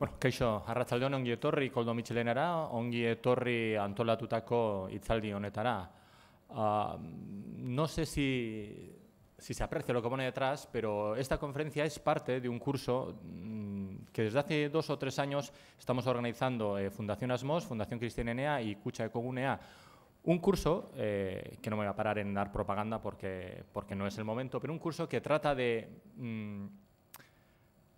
Bueno, kaixo, arratzaldeon ongi etorri koldo mitxelenara, ongi antolatutako itzaldi honetara. Ah, no sé si, si se aprecia lo que pone detrás, pero esta conferencia es parte de un curso mm, que desde hace dos o tres años estamos organizando eh, Fundación Asmos, Fundación Enea y Cucha Cogunea. un curso, eh, que no me voy a parar en dar propaganda porque, porque no es el momento, pero un curso que trata de mm,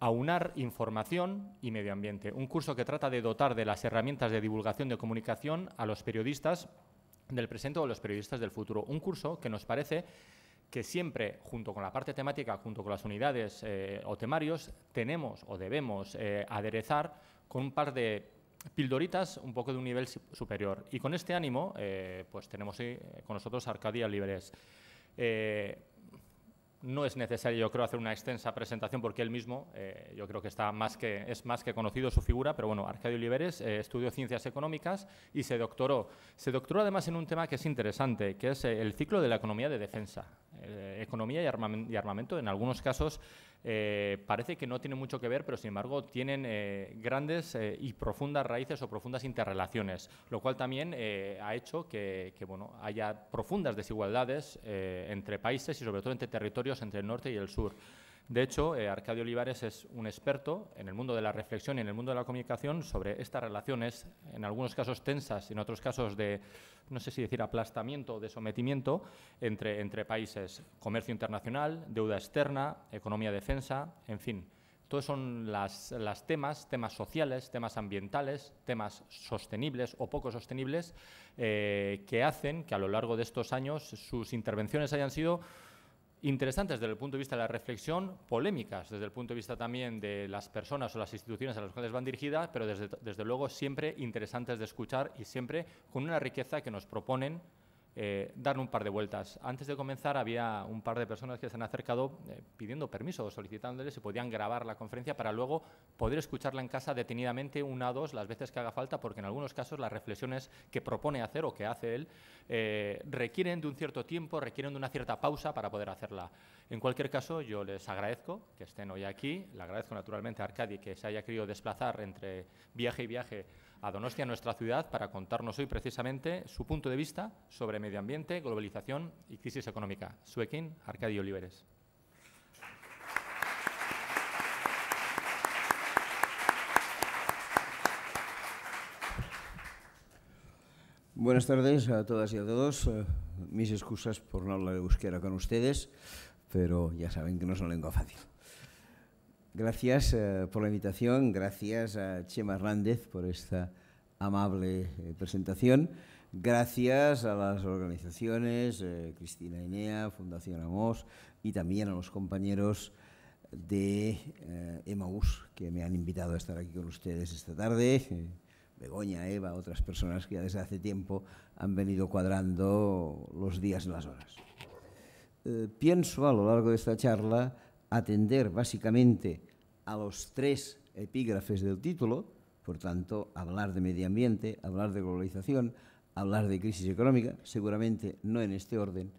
aunar información y medio ambiente. Un curso que trata de dotar de las herramientas de divulgación de comunicación a los periodistas del presente o a los periodistas del futuro. Un curso que nos parece que siempre, junto con la parte temática, junto con las unidades eh, o temarios, tenemos o debemos eh, aderezar con un par de pildoritas un poco de un nivel superior. Y con este ánimo, eh, pues tenemos con nosotros Arcadia Libres. No es necesario, yo creo, hacer una extensa presentación porque él mismo, eh, yo creo que está más que, es más que conocido su figura, pero bueno, Arcadio Oliveres eh, estudió Ciencias Económicas y se doctoró. Se doctoró además en un tema que es interesante, que es eh, el ciclo de la economía de defensa. economía y armamento, en algunos casos, eh, parece que no tienen mucho que ver, pero sin embargo tienen eh, grandes eh, y profundas raíces o profundas interrelaciones, lo cual también ha hecho que, haya profundas desigualdades entre países y sobre todo entre territorios entre el norte y el sur. De hecho, eh, Arcadio Olivares es un experto en el mundo de la reflexión y en el mundo de la comunicación sobre estas relaciones, en algunos casos tensas y en otros casos de, no sé si decir aplastamiento o de sometimiento entre, entre países, comercio internacional, deuda externa, economía defensa, en fin. Todos son las, temas, temas sociales, temas ambientales, temas sostenibles o poco sostenibles, eh, que hacen que a lo largo de estos años sus intervenciones hayan sido interesantes desde el punto de vista de la reflexión, polémicas desde el punto de vista también de las personas o las instituciones a las cuales van dirigidas, pero desde, desde luego siempre interesantes de escuchar y siempre con una riqueza que nos proponen eh, un par de vueltas. Antes de comenzar había un par de personas que se han acercado eh, pidiendo permiso o solicitándole si podían grabar la conferencia para luego poder escucharla en casa detenidamente una o dos las veces que haga falta, porque en algunos casos las reflexiones que propone hacer o que hace él eh, requieren de un cierto tiempo, requieren de una cierta pausa para poder hacerla. En cualquier caso, yo les agradezco que estén hoy aquí, le agradezco naturalmente a Arcadi que se haya querido desplazar entre viaje y viaje a Donostia, nuestra ciudad, para contarnos hoy precisamente su punto de vista sobre medio ambiente, globalización y crisis económica. Suekin, Arcadio Oliveres. Buenas tardes a todas y a todos. Eh, mis excusas por no hablar de euskera con ustedes, pero ya saben que no es una lengua fácil. Gracias eh, por la invitación, gracias a Chema Hernández por esta amable eh, presentación, gracias a las organizaciones, eh, Cristina Inea, Fundación Amos y también a los compañeros de EMAUS que me han invitado a estar aquí con ustedes esta tarde. Begoña, Eva, otras personas que ya desde hace tiempo han venido cuadrando los días y las horas. pienso a lo largo de esta charla atender básicamente a los tres epígrafes del título, por tanto, hablar de medio ambiente, hablar de globalización, hablar de crisis económica, seguramente no en este orden,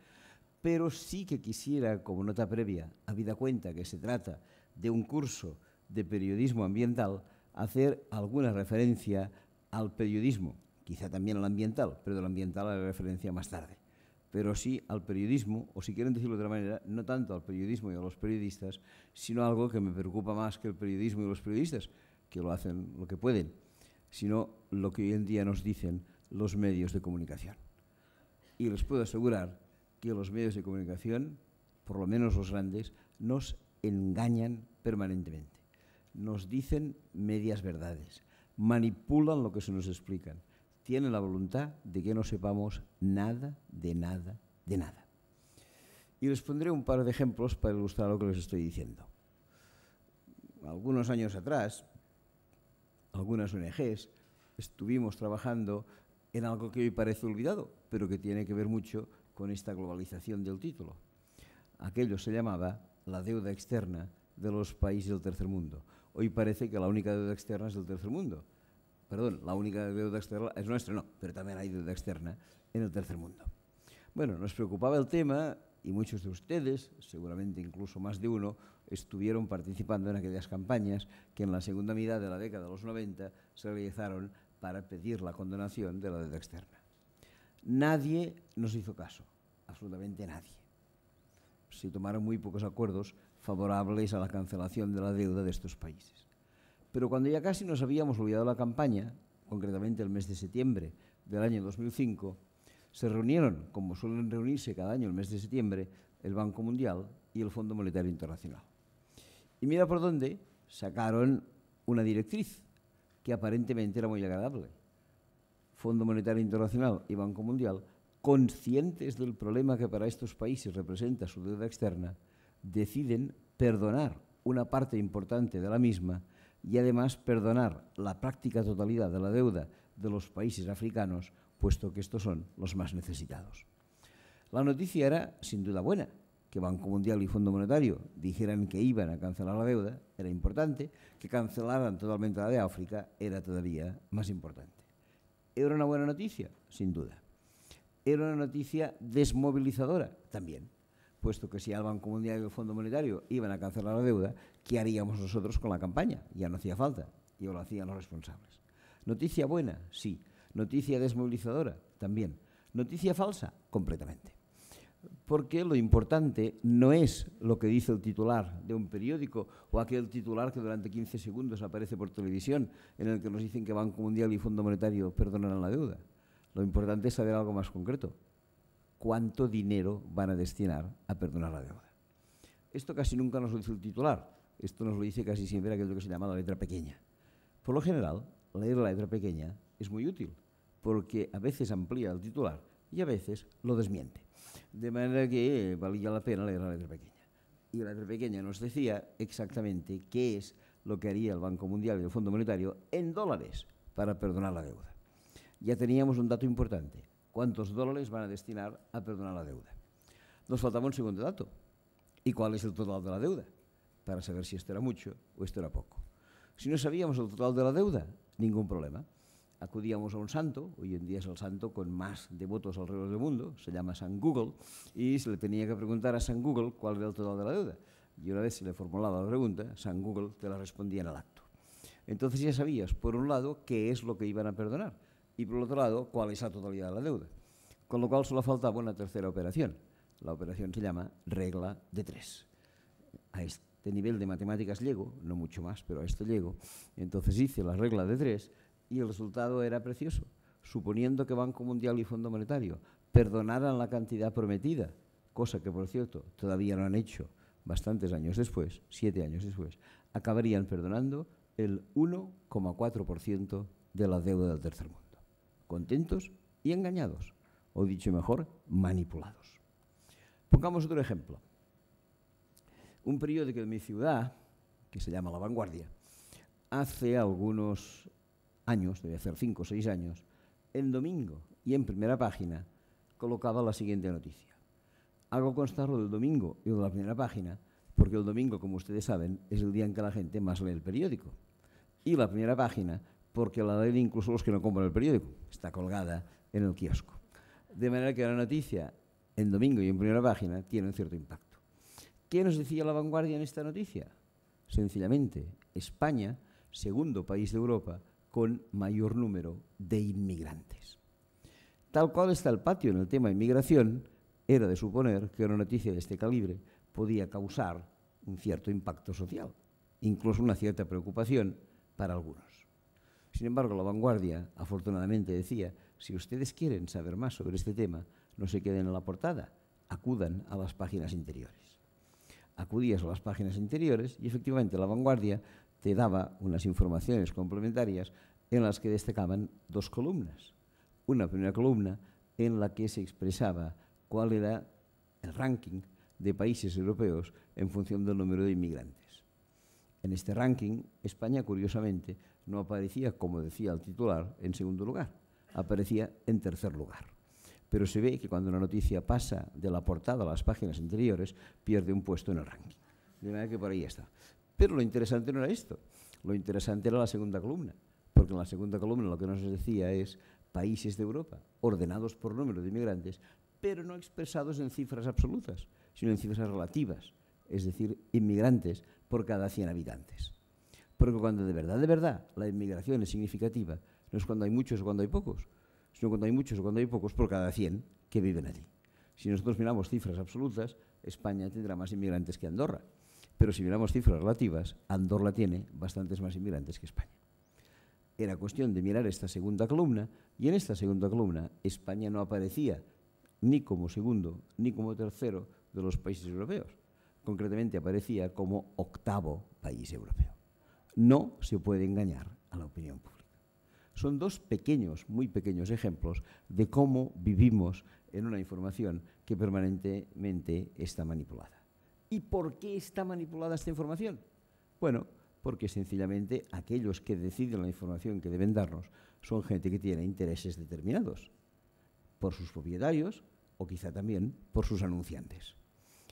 pero sí que quisiera, como nota previa, habida cuenta que se trata de un curso de periodismo ambiental, hacer alguna referencia al periodismo, quizá también al ambiental, pero del ambiental a la referencia más tarde pero sí al periodismo, o si quieren decirlo de otra manera, no tanto al periodismo y a los periodistas, sino algo que me preocupa más que el periodismo y los periodistas, que lo hacen lo que pueden, sino lo que hoy en día nos dicen los medios de comunicación. Y les puedo asegurar que los medios de comunicación, por lo menos los grandes, nos engañan permanentemente. Nos dicen medias verdades, manipulan lo que se nos explican tiene la voluntad de que no sepamos nada, de nada, de nada. Y les pondré un par de ejemplos para ilustrar lo que les estoy diciendo. Algunos años atrás, algunas ONGs estuvimos trabajando en algo que hoy parece olvidado, pero que tiene que ver mucho con esta globalización del título. Aquello se llamaba la deuda externa de los países del tercer mundo. Hoy parece que la única deuda externa es del tercer mundo perdón, la única deuda externa es nuestra, no, pero también hay deuda externa en el tercer mundo. Bueno, nos preocupaba el tema y muchos de ustedes, seguramente incluso más de uno, estuvieron participando en aquellas campañas que en la segunda mitad de la década de los 90 se realizaron para pedir la condonación de la deuda externa. Nadie nos hizo caso, absolutamente nadie. Se tomaron muy pocos acuerdos favorables a la cancelación de la deuda de estos países pero cuando ya casi nos habíamos olvidado la campaña, concretamente el mes de septiembre del año 2005, se reunieron, como suelen reunirse cada año el mes de septiembre, el Banco Mundial y el Fondo Monetario Internacional. Y mira por dónde sacaron una directriz que aparentemente era muy agradable. Fondo Monetario Internacional y Banco Mundial, conscientes del problema que para estos países representa su deuda externa, deciden perdonar una parte importante de la misma y además perdonar la práctica totalidad de la deuda de los países africanos, puesto que estos son los más necesitados. La noticia era sin duda buena, que Banco Mundial y Fondo Monetario dijeran que iban a cancelar la deuda era importante, que cancelaran totalmente la de África era todavía más importante. Era una buena noticia, sin duda. Era una noticia desmovilizadora también, puesto que si al Banco Mundial y el Fondo Monetario iban a cancelar la deuda, ¿qué haríamos nosotros con la campaña? Ya no hacía falta, y lo hacían los responsables. Noticia buena, sí. Noticia desmovilizadora, también. Noticia falsa, completamente. Porque lo importante no es lo que dice el titular de un periódico o aquel titular que durante 15 segundos aparece por televisión en el que nos dicen que Banco Mundial y Fondo Monetario perdonan la deuda. Lo importante es saber algo más concreto. ¿Cuánto dinero van a destinar a perdonar la deuda? Esto casi nunca nos lo dice el titular esto nos lo dice casi siempre aquello que se llama la letra pequeña. Por lo general, leer la letra pequeña es muy útil, porque a veces amplía el titular y a veces lo desmiente. De manera que eh, valía la pena leer la letra pequeña. Y la letra pequeña nos decía exactamente qué es lo que haría el Banco Mundial y el Fondo Monetario en dólares para perdonar la deuda. Ya teníamos un dato importante. ¿Cuántos dólares van a destinar a perdonar la deuda? Nos faltaba un segundo dato. ¿Y cuál es el total de la deuda? para saber si esto era mucho o esto era poco. Si no sabíamos el total de la deuda, ningún problema. Acudíamos a un santo, hoy en día es el santo con más devotos alrededor del mundo, se llama San Google, y se le tenía que preguntar a San Google cuál era el total de la deuda. Y una vez se le formulaba la pregunta, San Google te la respondía en el acto. Entonces ya sabías, por un lado, qué es lo que iban a perdonar y por otro lado, cuál es la totalidad de la deuda. Con lo cual solo faltaba una tercera operación. La operación se llama regla de tres. Este de nivel de matemáticas llego, no mucho más, pero a esto llego. Entonces hice la regla de tres y el resultado era precioso. Suponiendo que Banco Mundial y Fondo Monetario perdonaran la cantidad prometida, cosa que, por cierto, todavía no han hecho bastantes años después, siete años después, acabarían perdonando el 1,4% de la deuda del tercer mundo. Contentos y engañados, o dicho mejor, manipulados. Pongamos otro ejemplo un periódico de mi ciudad, que se llama La Vanguardia, hace algunos años, debe hacer cinco o seis años, en domingo y en primera página colocaba la siguiente noticia. Hago constar lo del domingo y lo de la primera página, porque el domingo, como ustedes saben, es el día en que la gente más lee el periódico. Y la primera página, porque la leen incluso los que no compran el periódico, está colgada en el kiosco. De manera que la noticia en domingo y en primera página tiene un cierto impacto. ¿Qué nos decía la vanguardia en esta noticia? Sencillamente, España, segundo país de Europa con mayor número de inmigrantes. Tal cual está el patio en el tema inmigración, era de suponer que una noticia de este calibre podía causar un cierto impacto social, incluso una cierta preocupación para algunos. Sin embargo, la vanguardia, afortunadamente, decía, si ustedes quieren saber más sobre este tema, no se queden en la portada, acudan a las páginas interiores acudías a las páginas interiores y efectivamente La Vanguardia te daba unas informaciones complementarias en las que destacaban dos columnas. Una primera columna en la que se expresaba cuál era el ranking de países europeos en función del número de inmigrantes. En este ranking, España, curiosamente, no aparecía, como decía el titular, en segundo lugar, aparecía en tercer lugar pero se ve que cuando una noticia pasa de la portada a las páginas anteriores, pierde un puesto en el ranking. De manera que por ahí está. Pero lo interesante no era esto, lo interesante era la segunda columna, porque en la segunda columna lo que nos decía es países de Europa, ordenados por número de inmigrantes, pero no expresados en cifras absolutas, sino en cifras relativas, es decir, inmigrantes por cada 100 habitantes. Porque cuando de verdad, de verdad, la inmigración es significativa, no es cuando hay muchos o cuando hay pocos, sino cuando hay muchos o cuando hay pocos por cada 100 que viven allí. Si nosotros miramos cifras absolutas, España tendrá más inmigrantes que Andorra. Pero si miramos cifras relativas, Andorra tiene bastantes más inmigrantes que España. Era cuestión de mirar esta segunda columna y en esta segunda columna España no aparecía ni como segundo ni como tercero de los países europeos. Concretamente aparecía como octavo país europeo. No se puede engañar a la opinión pública. Son dos pequeños, muy pequeños ejemplos de cómo vivimos en una información que permanentemente está manipulada. ¿Y por qué está manipulada esta información? Bueno, porque sencillamente aquellos que deciden la información que deben darnos son gente que tiene intereses determinados por sus propietarios o quizá también por sus anunciantes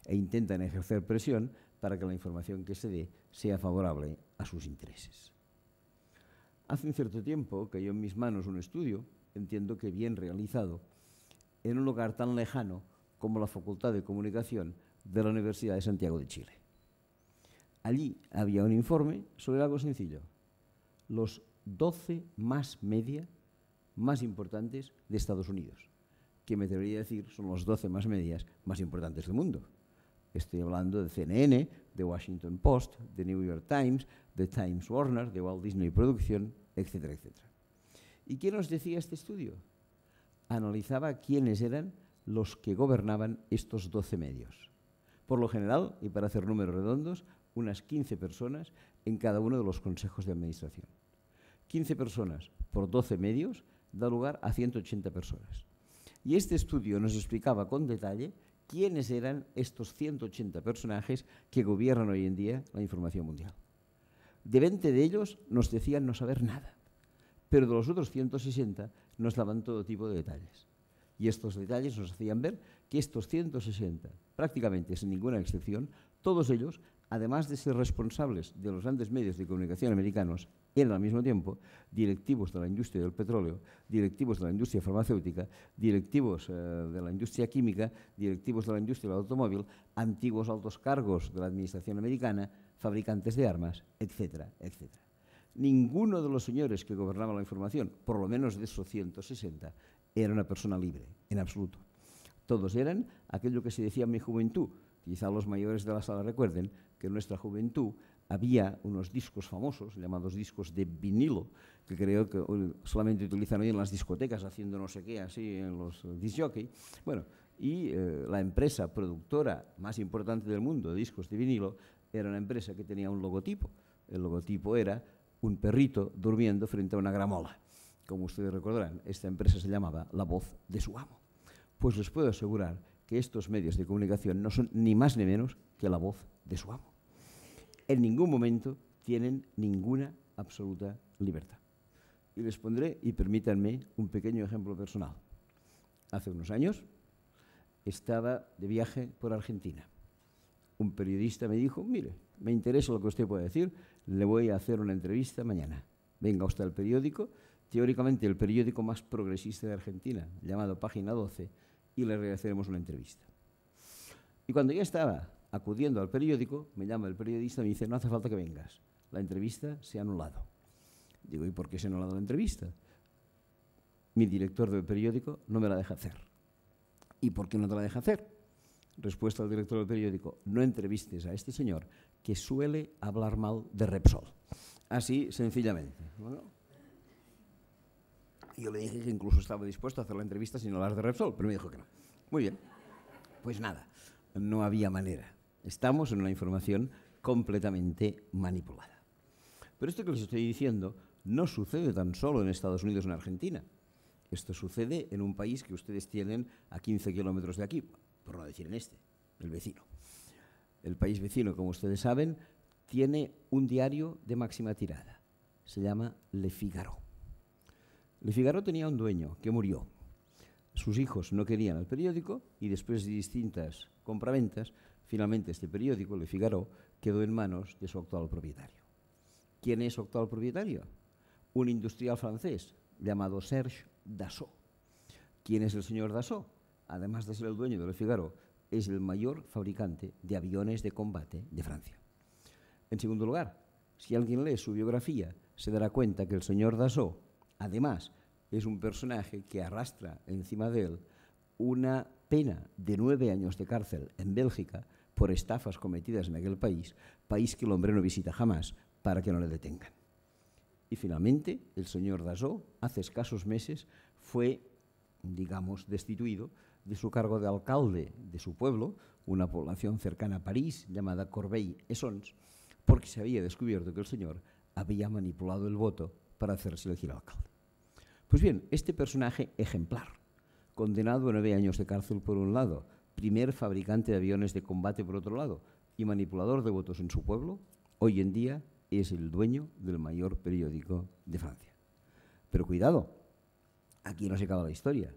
e intentan ejercer presión para que la información que se dé sea favorable a sus intereses. Hace un cierto tiempo cayó en mis manos un estudio, entiendo que bien realizado, en un lugar tan lejano como la Facultad de Comunicación de la Universidad de Santiago de Chile. Allí había un informe sobre algo sencillo, los 12 más media más importantes de Estados Unidos, que me debería decir son los 12 más medias más importantes del mundo. Estoy hablando de CNN, de Washington Post, de New York Times, de Times Warner, de Walt Disney Production etcétera, etcétera. ¿Y qué nos decía este estudio? Analizaba quiénes eran los que gobernaban estos 12 medios. Por lo general, y para hacer números redondos, unas 15 personas en cada uno de los consejos de administración. 15 personas por 12 medios da lugar a 180 personas. Y este estudio nos explicaba con detalle quiénes eran estos 180 personajes que gobiernan hoy en día la información mundial de 20 de ellos nos decían no saber nada, pero de los otros 160 nos daban todo tipo de detalles. Y estos detalles nos hacían ver que estos 160, prácticamente sin ninguna excepción, todos ellos, además de ser responsables de los grandes medios de comunicación americanos, eran al mismo tiempo directivos de la industria del petróleo, directivos de la industria farmacéutica, directivos eh, de la industria química, directivos de la industria del automóvil, antiguos altos cargos de la administración americana, fabricantes de armas, etcétera, etcétera. Ninguno de los señores que gobernaban la información, por lo menos de esos 160, era una persona libre, en absoluto. Todos eran aquello que se decía en mi juventud, quizá los mayores de la sala recuerden, que en nuestra juventud había unos discos famosos, llamados discos de vinilo, que creo que solamente utilizan hoy en las discotecas, haciendo no sé qué, así, en los disc jockeys. Bueno, y eh, la empresa productora más importante del mundo de discos de vinilo era una empresa que tenía un logotipo. El logotipo era un perrito durmiendo frente a una gramola. Como ustedes recordarán, esta empresa se llamaba La Voz de su Amo. Pues les puedo asegurar que estos medios de comunicación no son ni más ni menos que la voz de su amo. En ningún momento tienen ninguna absoluta libertad. Y les pondré, y permítanme, un pequeño ejemplo personal. Hace unos años estaba de viaje por Argentina un periodista me dijo, mire, me interesa lo que usted puede decir, le voy a hacer una entrevista mañana. Venga usted al periódico, teóricamente el periódico más progresista de Argentina, llamado Página 12, y le realizaremos una entrevista. Y cuando ya estaba acudiendo al periódico, me llama el periodista y me dice, no hace falta que vengas, la entrevista se ha anulado. Digo, ¿y por qué se ha anulado la entrevista? Mi director del periódico no me la deja hacer. ¿Y por qué no te la deja hacer? respuesta al director del periódico, no entrevistes a este señor que suele hablar mal de Repsol. Así, sencillamente. yo le dije que incluso estaba dispuesto a hacer la entrevista sin hablar de Repsol, pero me dijo que no. Muy bien. Pues nada, no había manera. Estamos en una información completamente manipulada. Pero esto que les estoy diciendo no sucede tan solo en Estados Unidos o en Argentina. Esto sucede en un país que ustedes tienen a 15 kilómetros de aquí, por no decir en este, el vecino. El país vecino, como ustedes saben, tiene un diario de máxima tirada. Se llama Le Figaro. Le Figaro tenía un dueño que murió. Sus hijos no querían el periódico y después de distintas compraventas, finalmente este periódico, Le Figaro, quedó en manos de su actual propietario. ¿Quién es su actual propietario? Un industrial francés llamado Serge Dassault. ¿Quién es el señor Dassault? además de ser el dueño de Le Figaro, es el mayor fabricante de aviones de combate de Francia. En segundo lugar, si alguien lee su biografía, se dará cuenta que el señor Dassault, además, es un personaje que arrastra encima de él una pena de nueve años de cárcel en Bélgica por estafas cometidas en aquel país, país que el hombre no visita jamás para que no le detengan. Y finalmente, el señor Dassault, hace escasos meses, fue, digamos, destituido de su cargo de alcalde de su pueblo, una población cercana a París llamada Corbeil-Essons, porque se había descubierto que el señor había manipulado el voto para hacerse elegir alcalde. Pues bien, este personaje ejemplar, condenado a nueve años de cárcel por un lado, primer fabricante de aviones de combate por otro lado y manipulador de votos en su pueblo, hoy en día es el dueño del mayor periódico de Francia. Pero cuidado, aquí no se acaba la historia.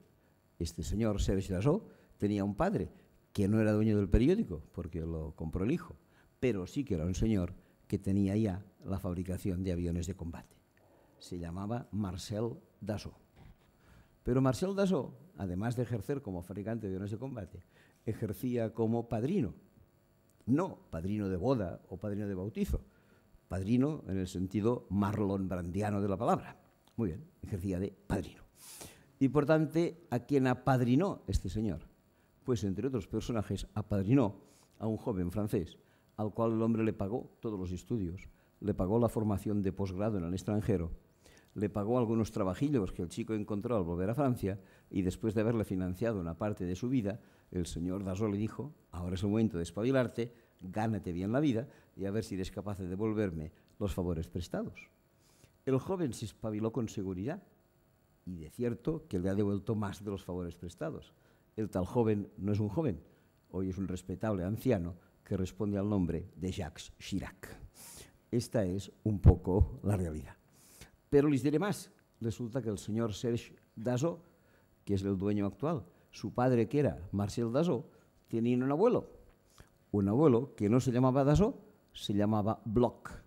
Este señor Serge Dassault tenía un padre que no era dueño del periódico, porque lo compró el hijo, pero sí que era un señor que tenía ya la fabricación de aviones de combate. Se llamaba Marcel Dassault. Pero Marcel Dassault, además de ejercer como fabricante de aviones de combate, ejercía como padrino. No padrino de boda o padrino de bautizo, padrino en el sentido marlon brandiano de la palabra. Muy bien, ejercía de padrino. Importante a quien apadrinó este señor, pues entre otros personajes, apadrinó a un joven francés, al cual el hombre le pagó todos los estudios, le pagó la formación de posgrado en el extranjero, le pagó algunos trabajillos que el chico encontró al volver a Francia y después de haberle financiado una parte de su vida, el señor Dassault le dijo, ahora es el momento de espabilarte, gánate bien la vida y a ver si eres capaz de devolverme los favores prestados. El joven se espabiló con seguridad y de cierto que le ha devuelto más de los favores prestados. El tal joven no es un joven, hoy es un respetable anciano que responde al nombre de Jacques Chirac. Esta es un poco la realidad. Pero les diré más. Resulta que el señor Serge Dassault, que es el dueño actual, su padre que era Marcel Dassault, tenía un abuelo. Un abuelo que no se llamaba Dassault, se llamaba Bloch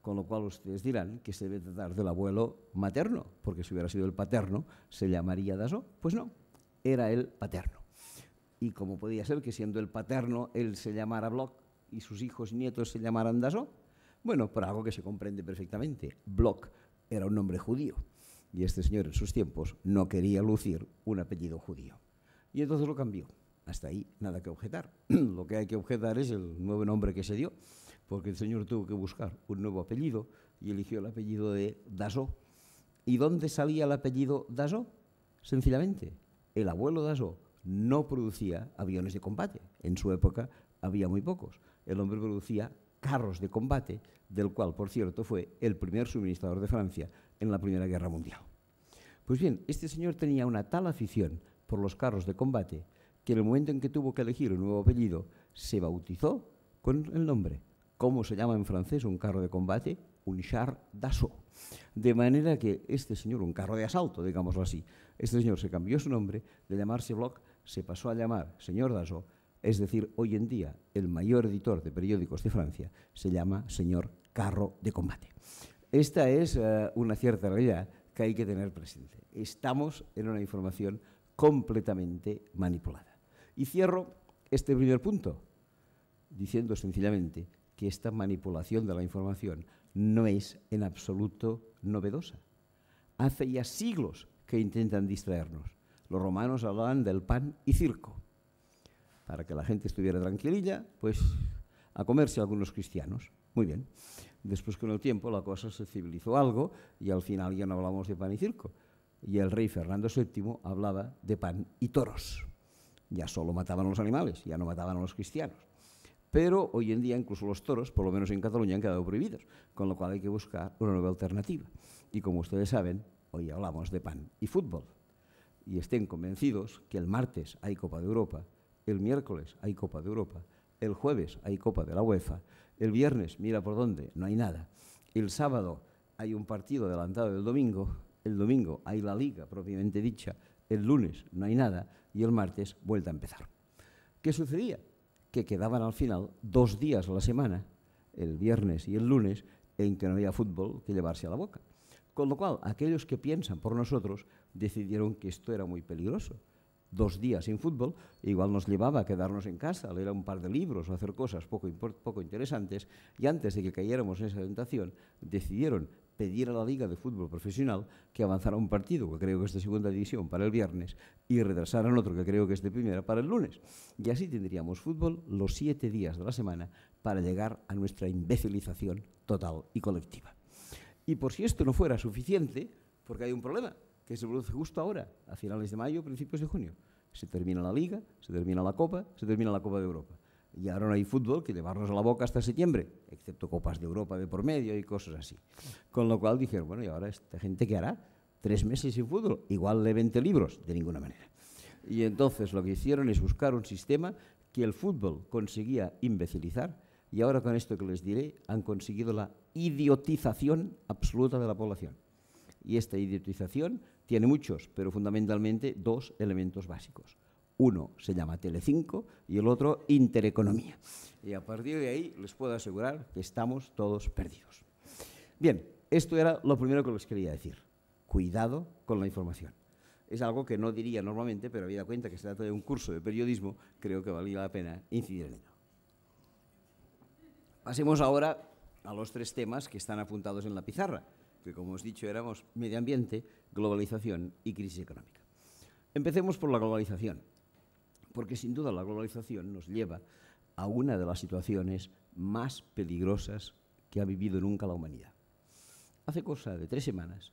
con lo cual ustedes dirán que se debe tratar del abuelo materno, porque si hubiera sido el paterno se llamaría Daso. Pues no, era el paterno. Y como podía ser que siendo el paterno él se llamara Bloch y sus hijos y nietos se llamaran Daso, bueno, por algo que se comprende perfectamente, Bloch era un nombre judío y este señor en sus tiempos no quería lucir un apellido judío. Y entonces lo cambió. Hasta ahí nada que objetar. lo que hay que objetar es el nuevo nombre que se dio porque el señor tuvo que buscar un nuevo apellido y eligió el apellido de Dassault. ¿Y dónde salía el apellido Dassault? Sencillamente, el abuelo Dassault no producía aviones de combate. En su época había muy pocos. El hombre producía carros de combate, del cual, por cierto, fue el primer suministrador de Francia en la Primera Guerra Mundial. Pues bien, este señor tenía una tal afición por los carros de combate que en el momento en que tuvo que elegir un nuevo apellido, se bautizó con el nombre ¿Cómo se llama en francés un carro de combate? Un char d'assaut. De manera que este señor, un carro de asalto, digámoslo así, este señor se cambió su nombre de llamarse Bloch, se pasó a llamar señor d'assaut, es decir, hoy en día el mayor editor de periódicos de Francia se llama señor carro de combate. Esta es eh, una cierta realidad que hay que tener presente. Estamos en una información completamente manipulada. Y cierro este primer punto diciendo sencillamente que esta manipulación de la información no es en absoluto novedosa. Hace ya siglos que intentan distraernos. Los romanos hablaban del pan y circo. Para que la gente estuviera tranquililla, pues a comerse algunos cristianos. Muy bien. Después con el tiempo la cosa se civilizó algo y al final ya no hablamos de pan y circo. Y el rey Fernando VII hablaba de pan y toros. Ya solo mataban los animales, ya no mataban a los cristianos pero hoy en día incluso los toros, por lo menos en Cataluña, han quedado prohibidos, con lo cual hay que buscar una nueva alternativa. Y como ustedes saben, hoy hablamos de pan y fútbol. Y estén convencidos que el martes hay Copa de Europa, el miércoles hay Copa de Europa, el jueves hay Copa de la UEFA, el viernes, mira por dónde, no hay nada. El sábado hay un partido adelantado del domingo, el domingo hay la liga propiamente dicha, el lunes no hay nada y el martes vuelta a empezar. ¿Qué sucedía? que quedaban al final dos días a la semana, el viernes y el lunes, en que no había fútbol que llevarse a la boca. Con lo cual, aquellos que piensan por nosotros decidieron que esto era muy peligroso. Dos días sin fútbol, igual nos llevaba a quedarnos en casa, a leer un par de libros o hacer cosas poco, poco interesantes, y antes de que cayéramos en esa tentación, decidieron pedir a la Liga de Fútbol Profesional que avanzara un partido, que creo que es de segunda división, para el viernes, y retrasaran otro, que creo que es de primera, para el lunes. Y así tendríamos fútbol los siete días de la semana para llegar a nuestra imbecilización total y colectiva. Y por si esto no fuera suficiente, porque hay un problema, que se produce justo ahora, a finales de mayo, principios de junio. Se termina la Liga, se termina la Copa, se termina la Copa de Europa y ahora no hay fútbol que llevarnos a la boca hasta septiembre, excepto Copas de Europa de por medio y cosas así. Con lo cual dijeron, bueno, ¿y ahora esta gente qué hará? Tres meses sin fútbol, igual le 20 libros, de ninguna manera. Y entonces lo que hicieron es buscar un sistema que el fútbol conseguía imbecilizar y ahora con esto que les diré han conseguido la idiotización absoluta de la población. Y esta idiotización tiene muchos, pero fundamentalmente dos elementos básicos. Uno se llama Telecinco y el otro Intereconomía. Y a partir de ahí les puedo asegurar que estamos todos perdidos. Bien, esto era lo primero que les quería decir. Cuidado con la información. Es algo que no diría normalmente, pero habida cuenta que se trata de un curso de periodismo, creo que valía la pena incidir en ello. Pasemos ahora a los tres temas que están apuntados en la pizarra, que como os he dicho éramos medio ambiente, globalización y crisis económica. Empecemos por la globalización porque sin duda la globalización nos lleva a una de las situaciones más peligrosas que ha vivido nunca la humanidad. Hace cosa de tres semanas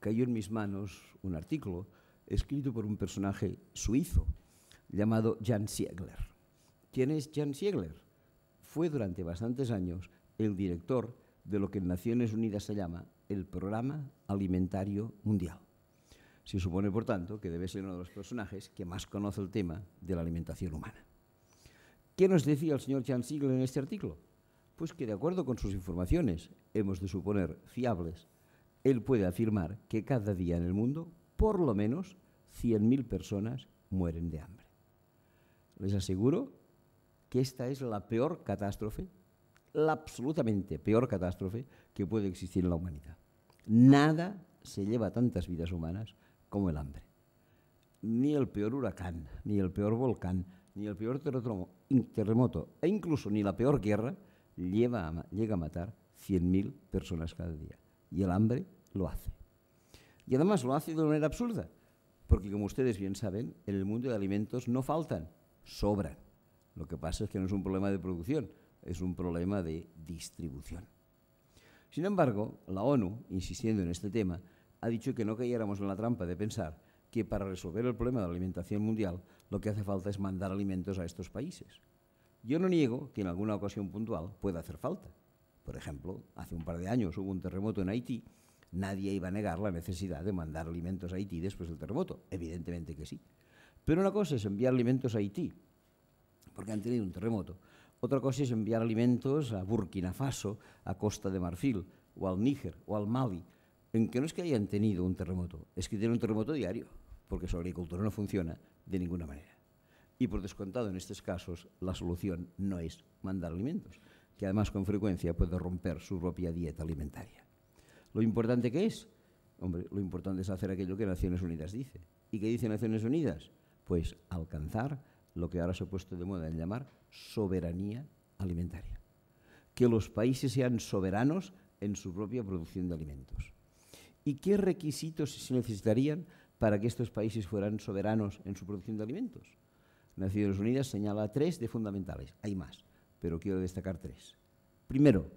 cayó en mis manos un artículo escrito por un personaje suizo llamado Jan Siegler. ¿Quién es Jan Siegler? Fue durante bastantes años el director de lo que en Naciones Unidas se llama el Programa Alimentario Mundial. Se supone, por tanto, que debe ser uno de los personajes que más conoce el tema de la alimentación humana. ¿Qué nos decía el señor Jan Siegel en este artículo? Pues que de acuerdo con sus informaciones, hemos de suponer fiables, él puede afirmar que cada día en el mundo, por lo menos, 100.000 personas mueren de hambre. Les aseguro que esta es la peor catástrofe, la absolutamente peor catástrofe que puede existir en la humanidad. Nada se lleva tantas vidas humanas como el hambre. Ni el peor huracán, ni el peor volcán, ni el peor terremoto, e incluso ni la peor guerra llega a matar 100.000 personas cada día. Y el hambre lo hace. Y además lo hace de una manera absurda, porque como ustedes bien saben, en el mundo de alimentos no faltan, sobran. Lo que pasa es que no es un problema de producción, es un problema de distribución. Sin embargo, la ONU, insistiendo en este tema, ha dicho que no cayéramos en la trampa de pensar que para resolver el problema de la alimentación mundial lo que hace falta es mandar alimentos a estos países. Yo no niego que en alguna ocasión puntual pueda hacer falta. Por ejemplo, hace un par de años hubo un terremoto en Haití, nadie iba a negar la necesidad de mandar alimentos a Haití después del terremoto, evidentemente que sí. Pero una cosa es enviar alimentos a Haití, porque han tenido un terremoto. Otra cosa es enviar alimentos a Burkina Faso, a Costa de Marfil, o al Níger, o al Mali, que no es que hayan tenido un terremoto, es que tienen un terremoto diario, porque su agricultura no funciona de ninguna manera. Y por descontado, en estos casos, la solución no es mandar alimentos, que además con frecuencia puede romper su propia dieta alimentaria. Lo importante que es, hombre, lo importante es hacer aquello que Naciones Unidas dice. ¿Y qué dice Naciones Unidas? Pues alcanzar lo que ahora se ha puesto de moda en llamar soberanía alimentaria. Que los países sean soberanos en su propia producción de alimentos y qué requisitos se necesitarían para que estos países fueran soberanos en su producción de alimentos. Naciones Unidas señala tres de fundamentales, hay más, pero quiero destacar tres. Primero,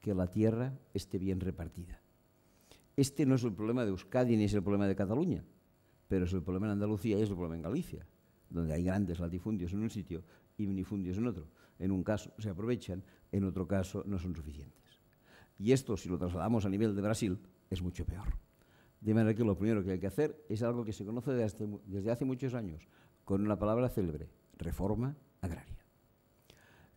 que la tierra esté bien repartida. Este no es el problema de Euskadi ni es el problema de Cataluña, pero es el problema en Andalucía y es el problema en Galicia, donde hay grandes latifundios en un sitio y minifundios en otro. En un caso se aprovechan, en otro caso no son suficientes. Y esto, si lo trasladamos a nivel de Brasil, es mucho peor. De manera que lo primero que hay que hacer es algo que se conoce desde hace, muchos años, con una palabra célebre, reforma agraria.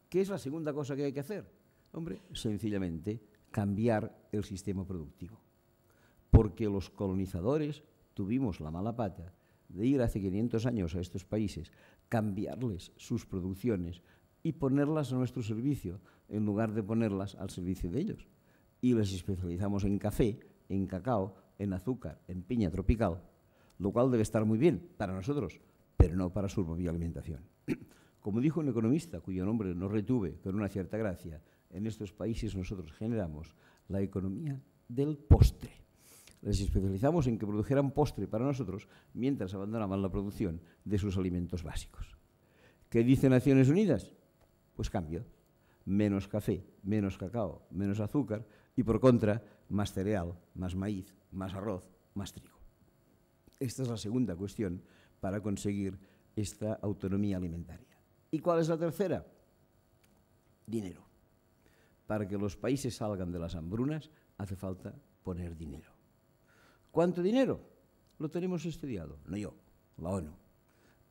¿Qué es la segunda cosa que hay que hacer? Hombre, sencillamente cambiar el sistema productivo. Porque los colonizadores tuvimos la mala pata de ir hace 500 años a estos países, cambiarles sus producciones y ponerlas a nuestro servicio en lugar de ponerlas al servicio de ellos. Y les especializamos en café, en cacao, en azúcar, en piña tropical, lo cual debe estar muy bien para nosotros, pero no para su alimentación. Como dijo un economista cuyo nombre no retuve con una cierta gracia, en estos países nosotros generamos la economía del postre. Les especializamos en que produjeran postre para nosotros mientras abandonaban la producción de sus alimentos básicos. ¿Qué dice Naciones Unidas? Pues cambio. Menos café, menos cacao, menos azúcar y por contra más cereal, más maíz, más arroz, más trigo. Esta es la segunda cuestión para conseguir esta autonomía alimentaria. ¿Y cuál es la tercera? Dinero. Para que los países salgan de las hambrunas hace falta poner dinero. ¿Cuánto dinero? Lo tenemos estudiado, no yo, la ONU.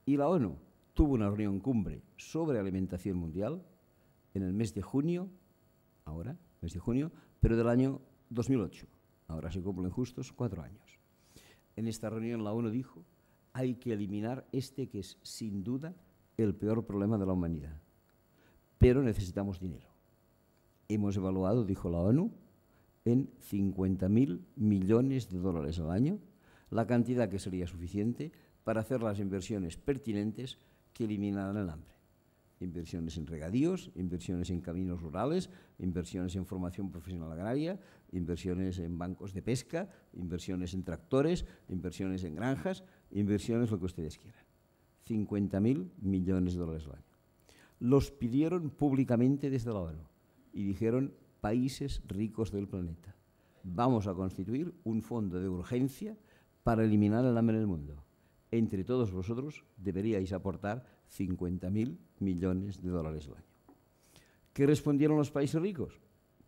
Y la ONU tuvo una reunión cumbre sobre alimentación mundial en el mes de junio, ahora, mes de junio, pero del año 2008. Ahora se cumplen justos cuatro años. En esta reunión la ONU dijo, hay que eliminar este que es sin duda el peor problema de la humanidad. Pero necesitamos dinero. Hemos evaluado, dijo la ONU, en 50.000 millones de dólares al año, la cantidad que sería suficiente para hacer las inversiones pertinentes que eliminarán el hambre inversiones en regadíos, inversiones en caminos rurales, inversiones en formación profesional agraria, inversiones en bancos de pesca, inversiones en tractores, inversiones en granjas, inversiones lo que ustedes quieran. 50.000 millones de dólares al año. Los pidieron públicamente desde la ONU y dijeron países ricos del planeta. Vamos a constituir un fondo de urgencia para eliminar el hambre en el mundo. Entre todos vosotros deberíais aportar 50.000 mil millones de dólares al año. ¿Qué respondieron los países ricos?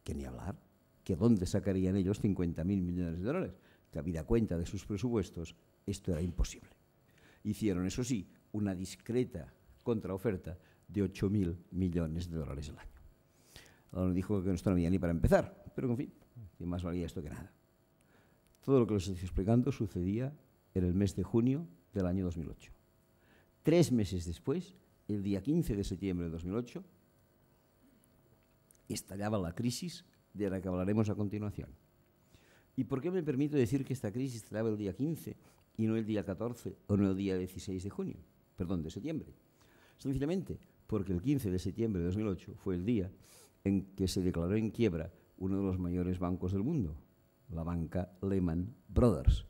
Que ni hablar, que dónde sacarían ellos 50.000 mil millones de dólares, que vida cuenta de sus presupuestos, esto era imposible. Hicieron, eso sí, una discreta contraoferta de 8.000 mil millones de dólares al año. dijo que no esto ni para empezar, pero en fin, que más valía esto que nada. Todo lo que les estoy explicando sucedía en el mes de junio del año 2008. Tres meses después, el día 15 de septiembre de 2008, estallaba la crisis de la que hablaremos a continuación. ¿Y por qué me permito decir que esta crisis estallaba el día 15 y no el día 14 o no el día 16 de junio? Perdón, de septiembre. Sencillamente, porque el 15 de septiembre de 2008 fue el día en que se declaró en quiebra uno de los mayores bancos del mundo, la banca Lehman Brothers,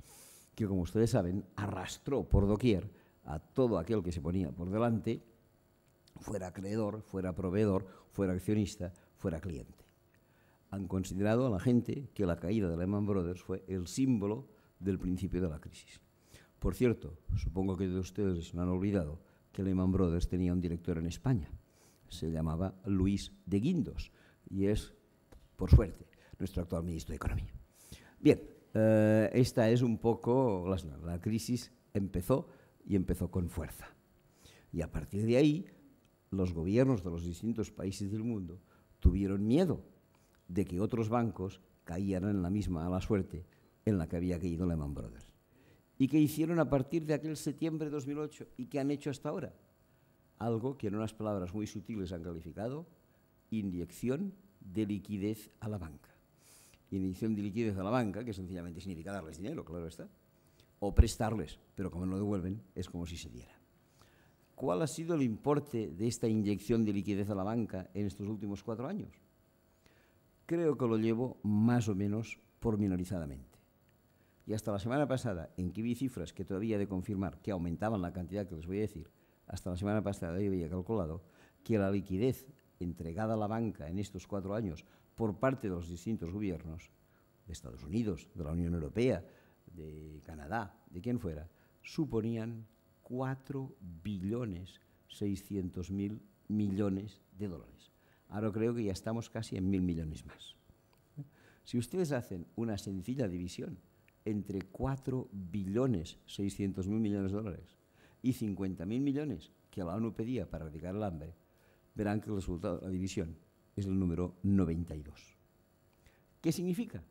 que como ustedes saben arrastró por doquier a todo aquel que se ponía por delante, fuera acreedor, fuera proveedor, fuera accionista, fuera cliente. Han considerado a la gente que la caída de Lehman Brothers fue el símbolo del principio de la crisis. Por cierto, supongo que ustedes no han olvidado que Lehman Brothers tenía un director en España. Se llamaba Luis de Guindos y es, por suerte, nuestro actual ministro de Economía. Bien, eh, esta es un poco la, la crisis empezó y empezó con fuerza. Y a partir de ahí, los gobiernos de los distintos países del mundo tuvieron miedo de que otros bancos caían en la misma mala suerte en la que había caído Lehman Brothers. ¿Y qué hicieron a partir de aquel septiembre de 2008 y qué han hecho hasta ahora? Algo que en unas palabras muy sutiles han calificado inyección de liquidez a la banca. Inyección de liquidez a la banca, que sencillamente significa darles dinero, claro está o prestarles, pero como no lo devuelven, es como si se diera. ¿Cuál ha sido el importe de esta inyección de liquidez a la banca en estos últimos cuatro años? Creo que lo llevo más o menos pormenorizadamente. Y hasta la semana pasada, en que vi cifras que todavía de confirmar que aumentaban la cantidad que les voy a decir, hasta la semana pasada yo había calculado que la liquidez entregada a la banca en estos cuatro años por parte de los distintos gobiernos, de Estados Unidos, de la Unión Europea, de Canadá, de quien fuera, suponían 4 billones 600 mil millones de dólares. Ahora creo que ya estamos casi en mil millones más. Si ustedes hacen una sencilla división entre 4 billones 600 mil millones de dólares y 50 mil millones que la ONU pedía para erradicar el hambre, verán que el resultado de la división es el número 92. ¿Qué significa?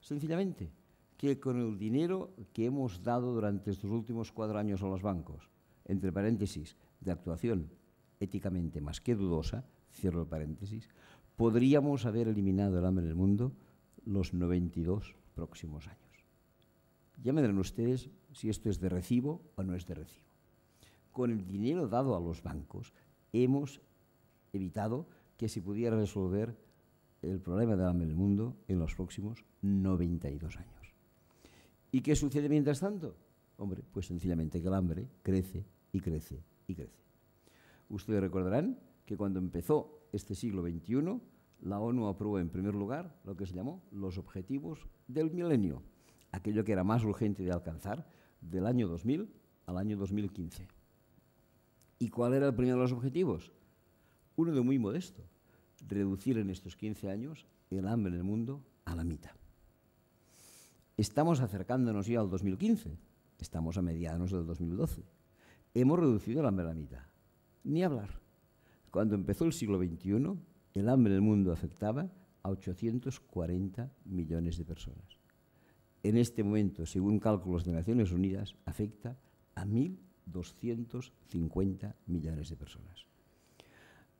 Sencillamente, que con el dinero que hemos dado durante estos últimos cuatro años a los bancos, entre paréntesis, de actuación éticamente más que dudosa, cierro el paréntesis, podríamos haber eliminado el hambre en el mundo los 92 próximos años. Ya me dirán ustedes si esto es de recibo o no es de recibo. Con el dinero dado a los bancos hemos evitado que se pudiera resolver el problema del hambre en el mundo en los próximos 92 años. ¿Y qué sucede mientras tanto? Hombre, pues sencillamente que el hambre crece y crece y crece. Ustedes recordarán que cuando empezó este siglo XXI, la ONU aprobó en primer lugar lo que se llamó los objetivos del milenio, aquello que era más urgente de alcanzar del año 2000 al año 2015. ¿Y cuál era el primero de los objetivos? Uno de muy modesto, reducir en estos 15 años el hambre en el mundo a la mitad. Estamos acercándonos ya al 2015, estamos a medianos del 2012. Hemos reducido el hambre a la mitad. Ni hablar. Cuando empezó el siglo XXI, el hambre en el mundo afectaba a 840 millones de personas. En este momento, según cálculos de Naciones Unidas, afecta a 1.250 millones de personas.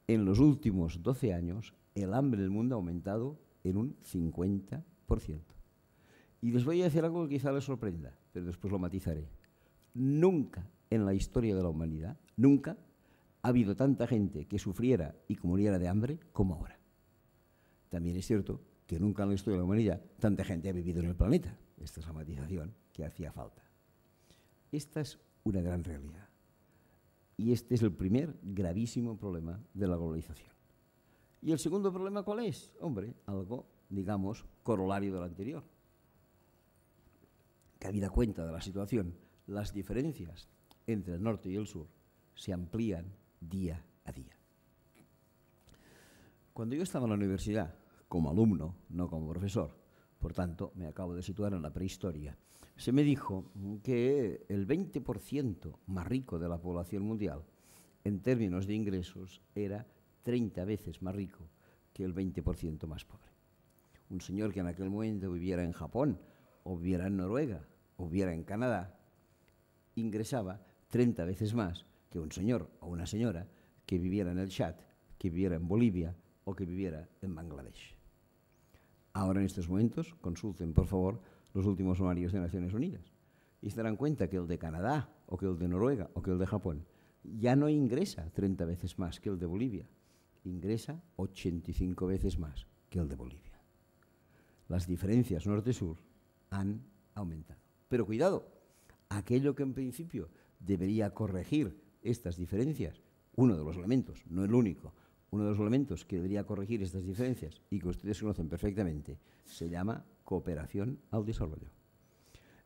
En los últimos 12 años, el hambre en el mundo ha aumentado en un 50%. Y les voy a decir algo que quizá les sorprenda, pero después lo matizaré. Nunca en la historia de la humanidad, nunca ha habido tanta gente que sufriera y que muriera de hambre como ahora. También es cierto que nunca en la historia de la humanidad tanta gente ha vivido en el planeta. Esta es la matización que hacía falta. Esta es una gran realidad. Y este es el primer gravísimo problema de la globalización. ¿Y el segundo problema cuál es? Hombre, algo, digamos, corolario del anterior habida cuenta de la situación, las diferencias entre el norte y el sur se amplían día a día. Cuando yo estaba en la universidad, como alumno, no como profesor, por tanto, me acabo de situar en la prehistoria, se me dijo que el 20% más rico de la población mundial, en términos de ingresos, era 30 veces más rico que el 20% más pobre. Un señor que en aquel momento viviera en Japón o viviera en Noruega hubiera en Canadá, ingresaba 30 veces más que un señor o una señora que viviera en el Chad, que viviera en Bolivia o que viviera en Bangladesh. Ahora en estos momentos consulten, por favor, los últimos horarios de Naciones Unidas y se darán cuenta que el de Canadá o que el de Noruega o que el de Japón ya no ingresa 30 veces más que el de Bolivia, ingresa 85 veces más que el de Bolivia. Las diferencias norte-sur han aumentado. Pero cuidado, aquello que en principio debería corregir estas diferencias, uno de los elementos, no el único, uno de los elementos que debería corregir estas diferencias y que ustedes conocen perfectamente, se llama cooperación al desarrollo.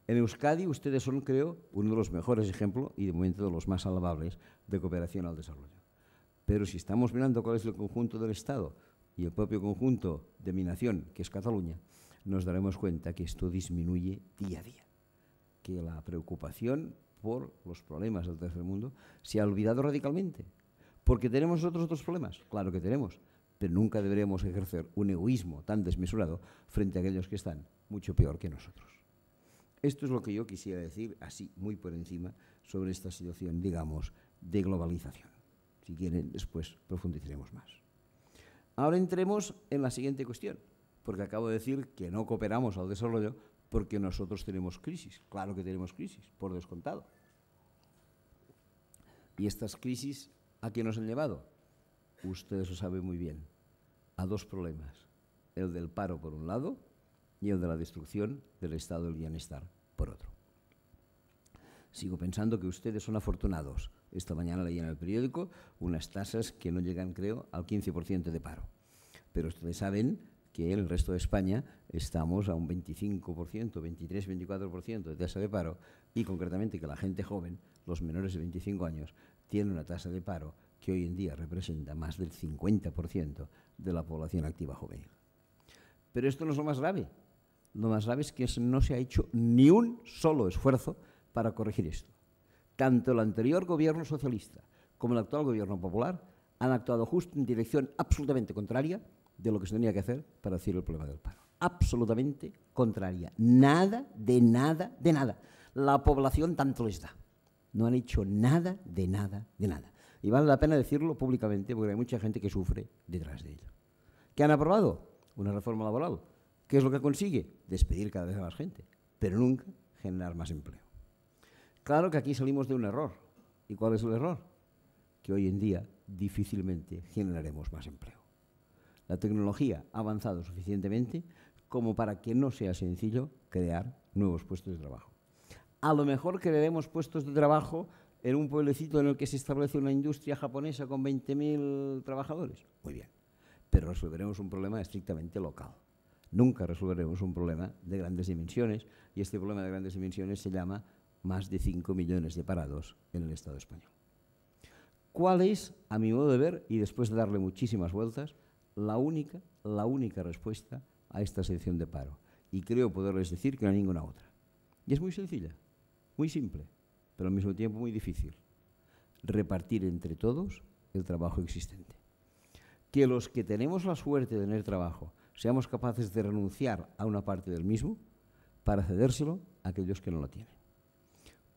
En Euskadi ustedes son, creo, uno de los mejores ejemplos y de momento de los más alabables de cooperación al desarrollo. Pero si estamos mirando cuál es el conjunto del Estado y el propio conjunto de mi nación, que es Cataluña, nos daremos cuenta que esto disminuye día a día que la preocupación por los problemas del tercer mundo se ha olvidado radicalmente. Porque tenemos otros otros problemas, claro que tenemos, pero nunca deberíamos ejercer un egoísmo tan desmesurado frente a aquellos que están mucho peor que nosotros. Esto es lo que yo quisiera decir, así muy por encima, sobre esta situación, digamos, de globalización. Si quieren, después profundizaremos más. Ahora entremos en la siguiente cuestión, porque acabo de decir que no cooperamos al desarrollo, porque nosotros tenemos crisis, claro que tenemos crisis, por descontado. ¿Y estas crisis a qué nos han llevado? Ustedes lo saben muy bien, a dos problemas, el del paro por un lado y el de la destrucción del estado del bienestar por otro. Sigo pensando que ustedes son afortunados. Esta mañana leí en el periódico unas tasas que no llegan, creo, al 15% de paro. Pero ustedes saben que el resto de España estamos a un 25%, 23-24% de tasa de paro y concretamente que la gente joven, los menores de 25 años, tiene una tasa de paro que hoy en día representa más del 50% de la población activa joven. Pero esto no es lo más grave. Lo más grave es que no se ha hecho ni un solo esfuerzo para corregir esto. Tanto el anterior gobierno socialista como el actual gobierno popular han actuado justo en dirección absolutamente contraria de lo que se tenía que hacer para decir el problema del paro. Absolutamente contraria. Nada, de nada, de nada. La población tanto les da. No han hecho nada, de nada, de nada. Y vale la pena decirlo públicamente porque hay mucha gente que sufre detrás de ello. ¿Qué han aprobado? Una reforma laboral. ¿Qué es lo que consigue? Despedir cada vez a más gente, pero nunca generar más empleo. Claro que aquí salimos de un error. ¿Y cuál es el error? Que hoy en día difícilmente generaremos más empleo. La tecnología ha avanzado suficientemente como para que no sea sencillo crear nuevos puestos de trabajo. A lo mejor crearemos puestos de trabajo en un pueblecito en el que se establece una industria japonesa con 20.000 trabajadores. Muy bien, pero resolveremos un problema estrictamente local. Nunca resolveremos un problema de grandes dimensiones y este problema de grandes dimensiones se llama más de 5 millones de parados en el Estado español. ¿Cuál es, a mi modo de ver, y después de darle muchísimas vueltas, la única, la única respuesta a esta sección de paro. Y creo poderles decir que no hay ninguna otra. Y es muy sencilla, muy simple, pero al mismo tiempo muy difícil. Repartir entre todos el trabajo existente. Que los que tenemos la suerte de tener trabajo seamos capaces de renunciar a una parte del mismo para cedérselo a aquellos que no lo tienen.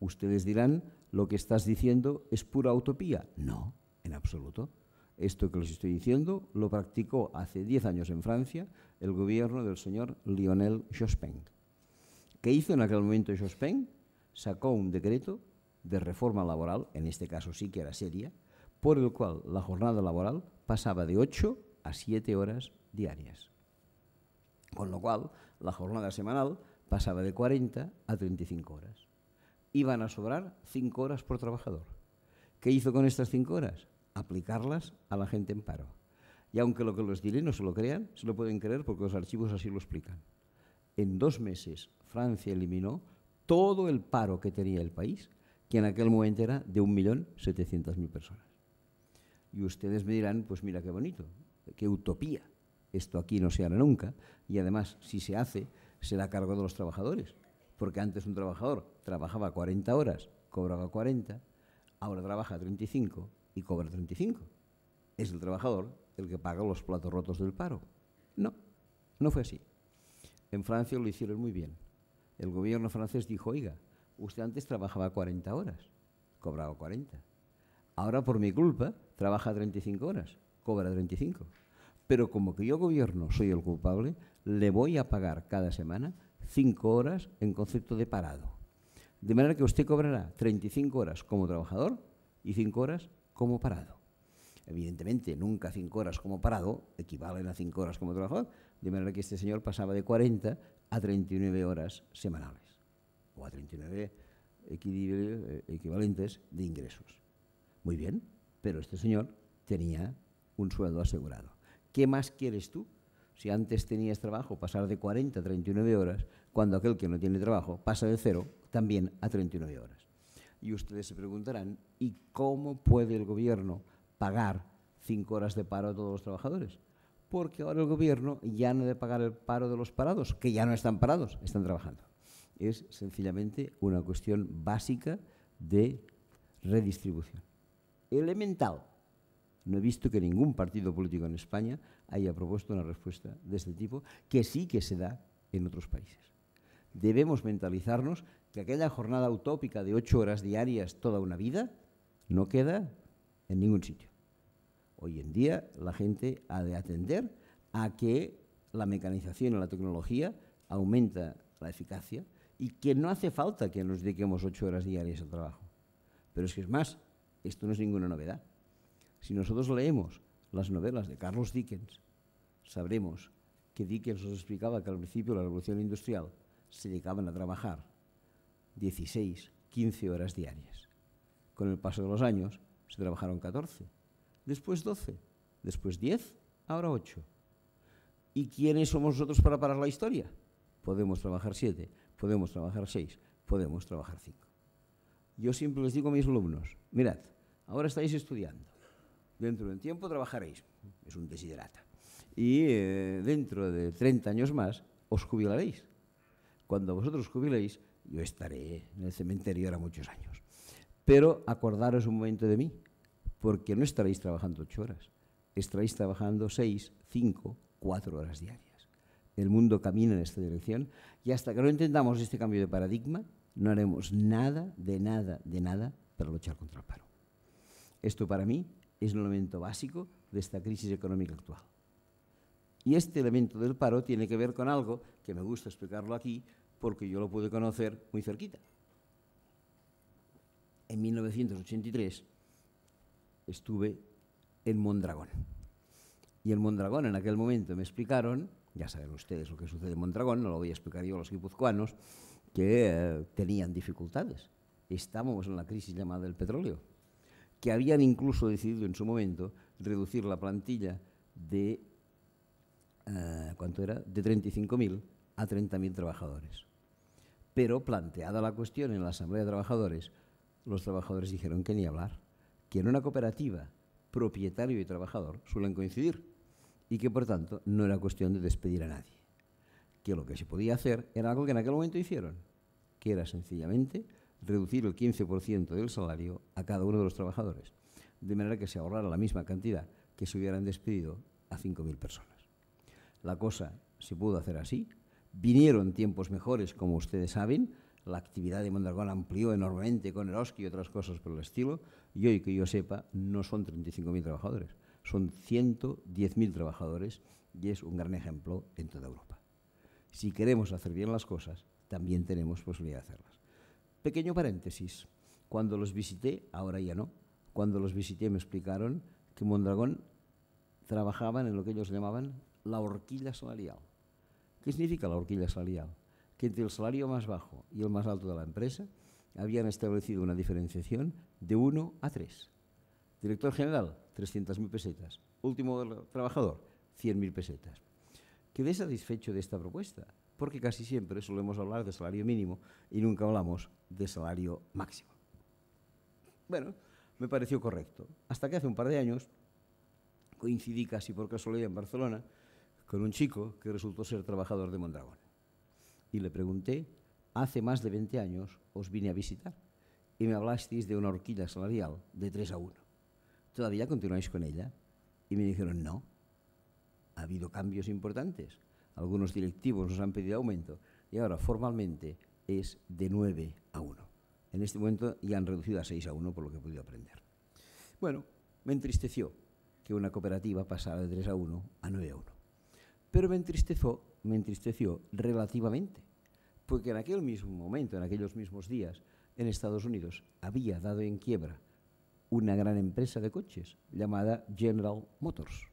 Ustedes dirán, lo que estás diciendo es pura utopía. No, en absoluto. Esto que les estoy diciendo lo practicó hace 10 años en Francia el gobierno del señor Lionel Jospin. ¿Qué hizo en aquel momento Jospin? Sacó un decreto de reforma laboral, en este caso sí que era seria, por el cual la jornada laboral pasaba de 8 a 7 horas diarias. Con lo cual, la jornada semanal pasaba de 40 a 35 horas. Iban a sobrar 5 horas por trabajador. ¿Qué hizo con estas 5 horas? aplicarlas a la gente en paro. Y aunque lo que les diré no se lo crean, se lo pueden creer porque los archivos así lo explican. En dos meses Francia eliminó todo el paro que tenía el país, que en aquel momento era de 1.700.000 personas. Y ustedes me dirán, pues mira qué bonito, qué utopía. Esto aquí no se hará nunca y además si se hace será a cargo de los trabajadores, porque antes un trabajador trabajaba 40 horas, cobraba 40, ahora trabaja 35 y cobra 35. Es el trabajador el que paga los platos rotos del paro. No, no fue así. En Francia lo hicieron muy bien. El gobierno francés dijo, oiga, usted antes trabajaba 40 horas, cobraba 40. Ahora por mi culpa trabaja 35 horas, cobra 35. Pero como que yo gobierno soy el culpable, le voy a pagar cada semana 5 horas en concepto de parado. De manera que usted cobrará 35 horas como trabajador y 5 horas como parado. Evidentemente, nunca cinco horas como parado equivalen a cinco horas como trabajador, de manera que este señor pasaba de 40 a 39 horas semanales, o a 39 eh, equivalentes de ingresos. Muy bien, pero este señor tenía un sueldo asegurado. ¿Qué más quieres tú? Si antes tenías trabajo, pasar de 40 a 39 horas, cuando aquel que no tiene trabajo pasa de cero también a 39 horas. Y ustedes se preguntarán, ¿y cómo puede el gobierno pagar cinco horas de paro a todos los trabajadores? Porque ahora el gobierno ya no debe pagar el paro de los parados, que ya no están parados, están trabajando. Es sencillamente una cuestión básica de redistribución. Elemental. No he visto que ningún partido político en España haya propuesto una respuesta de este tipo, que sí que se da en otros países. Debemos mentalizarnos que aquella jornada utópica de ocho horas diarias toda una vida, no queda en ningún sitio. Hoy en día la gente ha de atender a que la mecanización y la tecnología aumenta la eficacia y que no hace falta que nos dediquemos ocho horas diarias al trabajo. Pero es que es más, esto no es ninguna novedad. Si nosotros leemos las novelas de Carlos Dickens, sabremos que Dickens nos explicaba que al principio de la revolución industrial se dedicaban a trabajar 16, 15 horas diarias. Con el paso de los años se trabajaron 14, después 12, después 10, ahora 8. ¿Y quiénes somos nosotros para parar la historia? Podemos trabajar 7, podemos trabajar 6, podemos trabajar 5. Yo siempre les digo a mis alumnos, mirad, ahora estáis estudiando, dentro de tiempo trabajaréis, es un desiderata, y eh, dentro de 30 años más os jubilaréis. Cuando vosotros jubiléis, yo estaré en el cementerio ahora muchos años. Pero acordaros un momento de mí, porque no estaréis trabajando ocho horas, estaréis trabajando seis, cinco, cuatro horas diarias. El mundo camina en esta dirección y hasta que no entendamos este cambio de paradigma, no haremos nada, de nada, de nada para luchar contra el paro. Esto para mí es un elemento básico de esta crisis económica actual. Y este elemento del paro tiene que ver con algo que me gusta explicarlo aquí, porque yo lo pude conocer muy cerquita. En 1983 estuve en Mondragón. Y en Mondragón en aquel momento me explicaron, ya saben ustedes lo que sucede en Mondragón, no lo voy a explicar yo a los guipuzcoanos, que eh, tenían dificultades. Estábamos en la crisis llamada del petróleo, que habían incluso decidido en su momento reducir la plantilla de, eh, ¿cuánto era?, de 35.000 a 30.000 trabajadores. Pero planteada la cuestión en la Asamblea de Trabajadores, los trabajadores dijeron que ni hablar, que en una cooperativa propietario y trabajador suelen coincidir y que por tanto no era cuestión de despedir a nadie, que lo que se podía hacer era algo que en aquel momento hicieron, que era sencillamente reducir el 15% del salario a cada uno de los trabajadores, de manera que se ahorrara la misma cantidad que se hubieran despedido a 5.000 personas. La cosa se pudo hacer así, Vinieron tiempos mejores, como ustedes saben, la actividad de Mondragón amplió enormemente con Eroski y otras cosas por el estilo, y hoy que yo sepa no son 35.000 trabajadores, son 110.000 trabajadores y es un gran ejemplo en toda Europa. Si queremos hacer bien las cosas, también tenemos posibilidad de hacerlas. Pequeño paréntesis, cuando los visité, ahora ya no, cuando los visité me explicaron que Mondragón trabajaban en lo que ellos llamaban la horquilla salarial ¿Qué significa la horquilla salarial? Que entre el salario más bajo y el más alto de la empresa habían establecido una diferenciación de 1 a 3. Director general, 300.000 pesetas. Último trabajador, 100.000 pesetas. Quedé satisfecho de esta propuesta, porque casi siempre solemos hablar de salario mínimo y nunca hablamos de salario máximo. Bueno, me pareció correcto. Hasta que hace un par de años coincidí casi por casualidad en Barcelona con un chico que resultó ser trabajador de Mondragón. Y le pregunté, hace más de 20 años os vine a visitar y me hablasteis de una horquilla salarial de 3 a 1. ¿Todavía continuáis con ella? Y me dijeron, no, ha habido cambios importantes. Algunos directivos nos han pedido aumento y ahora formalmente es de 9 a 1. En este momento ya han reducido a 6 a 1 por lo que he podido aprender. Bueno, me entristeció que una cooperativa pasara de 3 a 1 a 9 a 1. Pero me entristeció, me entristeció relativamente, porque en aquel mismo momento, en aquellos mismos días, en Estados Unidos había dado en quiebra una gran empresa de coches llamada General Motors.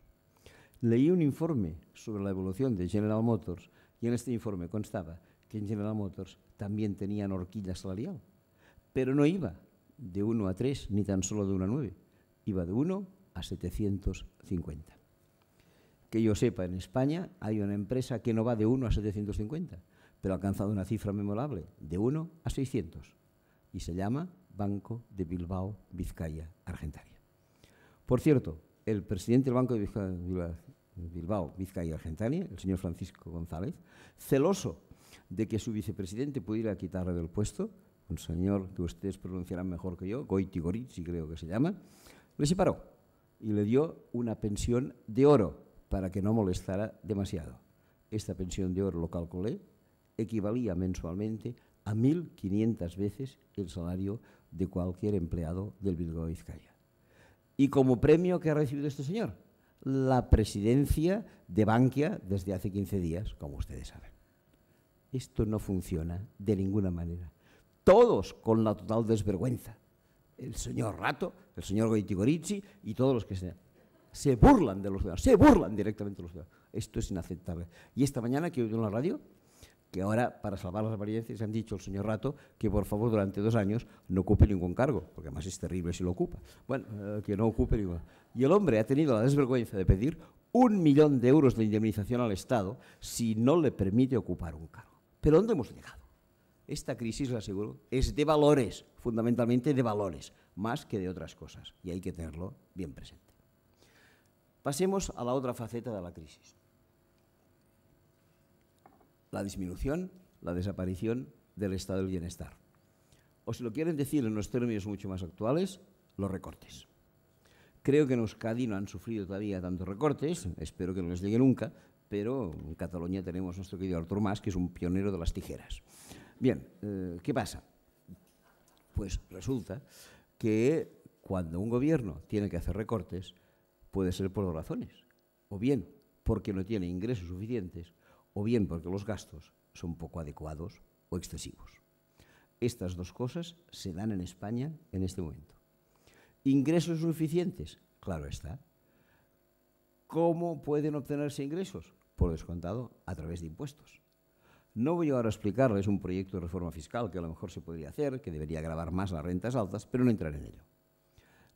Leí un informe sobre la evolución de General Motors y en este informe constaba que en General Motors también tenían horquilla salarial, pero no iba de 1 a 3 ni tan solo de 1 a 9, iba de 1 a 750 que yo sepa, en España hay una empresa que no va de 1 a 750, pero ha alcanzado una cifra memorable, de 1 a 600, y se llama Banco de Bilbao, Vizcaya, Argentaria. Por cierto, el presidente del Banco de Bilbao, Vizcaya, Argentaria, el señor Francisco González, celoso de que su vicepresidente pudiera quitarle del puesto, un señor que ustedes pronunciarán mejor que yo, Goiti si creo que se llama, le separó y le dio una pensión de oro para que no molestara demasiado. Esta pensión de oro lo calculé, equivalía mensualmente a 1.500 veces el salario de cualquier empleado del Bilbao Vizcaya. ¿Y como premio que ha recibido este señor? La presidencia de Bankia desde hace 15 días, como ustedes saben. Esto no funciona de ninguna manera. Todos con la total desvergüenza. El señor Rato, el señor Goitigorici y todos los que sean se burlan de los ciudadanos, se burlan directamente de los ciudadanos. Esto es inaceptable. Y esta mañana que he oído en la radio, que ahora, para salvar las apariencias, han dicho el señor Rato que, por favor, durante dos años no ocupe ningún cargo, porque además es terrible si lo ocupa. Bueno, eh, que no ocupe ningún. Y el hombre ha tenido la desvergüenza de pedir un millón de euros de indemnización al Estado si no le permite ocupar un cargo. Pero ¿dónde hemos llegado? Esta crisis, la aseguro, es de valores, fundamentalmente de valores, más que de otras cosas, y hay que tenerlo bien presente. Pasemos a la otra faceta de la crisis. La disminución, la desaparición del estado del bienestar. O si lo quieren decir en los términos mucho más actuales, los recortes. Creo que en Euskadi no han sufrido todavía tantos recortes, espero que no les llegue nunca, pero en Cataluña tenemos nuestro querido Artur Mas, que es un pionero de las tijeras. Bien, eh, ¿qué pasa? Pues resulta que cuando un gobierno tiene que hacer recortes, Puede ser por dos razones. O bien porque no tiene ingresos suficientes, o bien porque los gastos son poco adecuados o excesivos. Estas dos cosas se dan en España en este momento. ¿Ingresos suficientes? Claro está. ¿Cómo pueden obtenerse ingresos? Por descontado, a través de impuestos. No voy ahora a explicarles un proyecto de reforma fiscal que a lo mejor se podría hacer, que debería grabar más las rentas altas, pero no entraré en ello.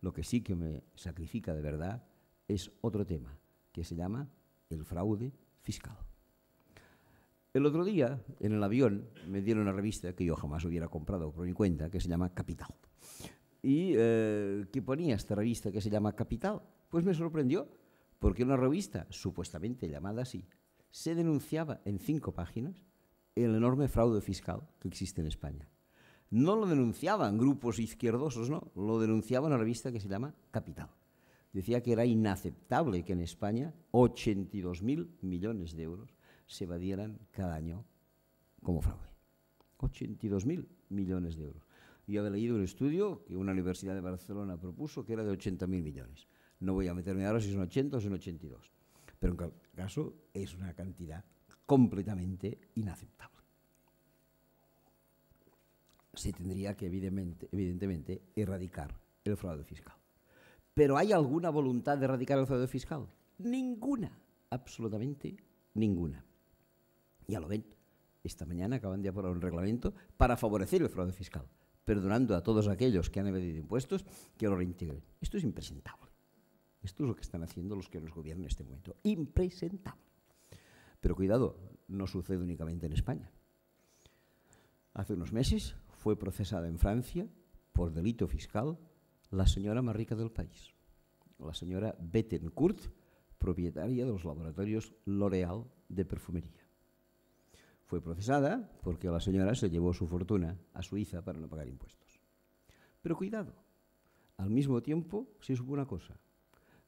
Lo que sí que me sacrifica de verdad es otro tema que se llama el fraude fiscal. El otro día, en el avión, me dieron una revista que yo jamás hubiera comprado por mi cuenta, que se llama Capital. Y eh, qué ponía esta revista que se llama Capital, pues me sorprendió, porque una revista supuestamente llamada así, se denunciaba en cinco páginas el enorme fraude fiscal que existe en España. No lo denunciaban grupos izquierdosos, no, lo denunciaba una revista que se llama Capital decía que era inaceptable que en España 82.000 millones de euros se evadieran cada año como fraude. 82.000 millones de euros. Yo había leído un estudio que una universidad de Barcelona propuso que era de 80.000 millones. No voy a meterme ahora si son 80 o son 82. Pero en cualquier caso es una cantidad completamente inaceptable. Se tendría que evidentemente, evidentemente erradicar el fraude fiscal. Pero ¿hay alguna voluntad de erradicar el fraude fiscal? Ninguna, absolutamente ninguna. Ya lo ven, esta mañana acaban de aprobar un reglamento para favorecer el fraude fiscal, perdonando a todos aquellos que han evadido impuestos que lo reintegren. Esto es impresentable. Esto es lo que están haciendo los que nos gobiernan en este momento. Impresentable. Pero cuidado, no sucede únicamente en España. Hace unos meses fue procesada en Francia por delito fiscal la señora más rica del país, la señora Bettencourt, propietaria de los laboratorios L'Oréal de perfumería. Fue procesada porque la señora se llevó su fortuna a Suiza para no pagar impuestos. Pero cuidado, al mismo tiempo se supo una cosa,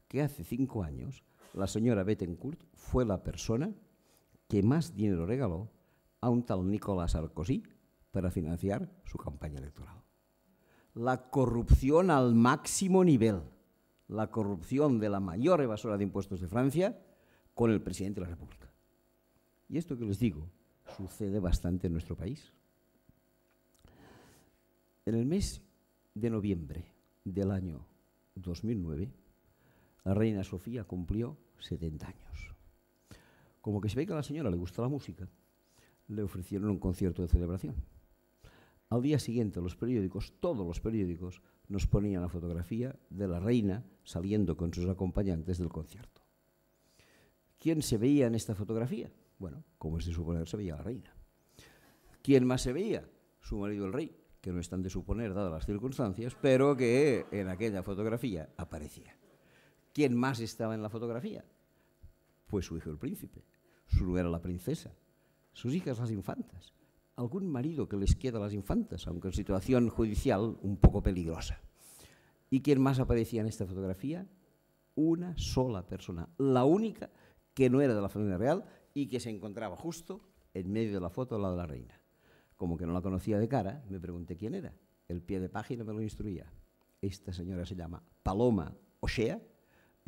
que hace cinco años la señora Bettencourt fue la persona que más dinero regaló a un tal Nicolás Sarkozy para financiar su campaña electoral la corrupción al máximo nivel, la corrupción de la mayor evasora de impuestos de Francia con el presidente de la República. Y esto que les digo sucede bastante en nuestro país. En el mes de noviembre del año 2009, la reina Sofía cumplió 70 años. Como que se ve que a la señora le gusta la música, le ofrecieron un concierto de celebración. Al día siguiente los periódicos, todos los periódicos, nos ponían la fotografía de la reina saliendo con sus acompañantes del concierto. ¿Quién se veía en esta fotografía? Bueno, como es de suponer, se veía la reina. ¿Quién más se veía? Su marido el rey, que no es tan de suponer dadas las circunstancias, pero que en aquella fotografía aparecía. ¿Quién más estaba en la fotografía? Pues su hijo el príncipe, su nuera la princesa, sus hijas las infantas, algún marido que les queda a las infantas, aunque en situación judicial un poco peligrosa. ¿Y quién más aparecía en esta fotografía? Una sola persona, la única que no era de la familia real y que se encontraba justo en medio de la foto al de la reina. Como que no la conocía de cara, me pregunté quién era. El pie de página me lo instruía. Esta señora se llama Paloma Ochea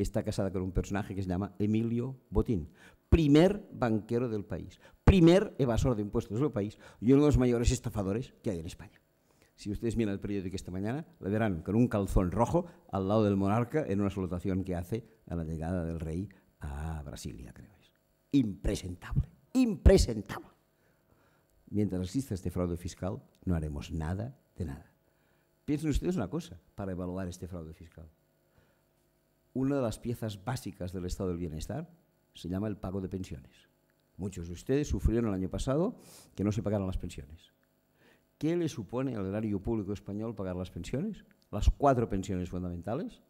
está casada con un personaje que se llama Emilio Botín, primer banquero del país, primer evasor de impuestos del país y uno de los mayores estafadores que hay en España. Si ustedes miran el periódico esta mañana, lo verán con un calzón rojo al lado del monarca en una salutación que hace a la llegada del rey a Brasilia, creo es. Impresentable, impresentable. Mientras exista este fraude fiscal, no haremos nada de nada. Piensen ustedes una cosa para evaluar este fraude fiscal una de las piezas básicas del estado del bienestar se llama el pago de pensiones. Muchos de ustedes sufrieron el año pasado que no se pagaran las pensiones. ¿Qué le supone al erario público español pagar las pensiones? Las cuatro pensiones fundamentales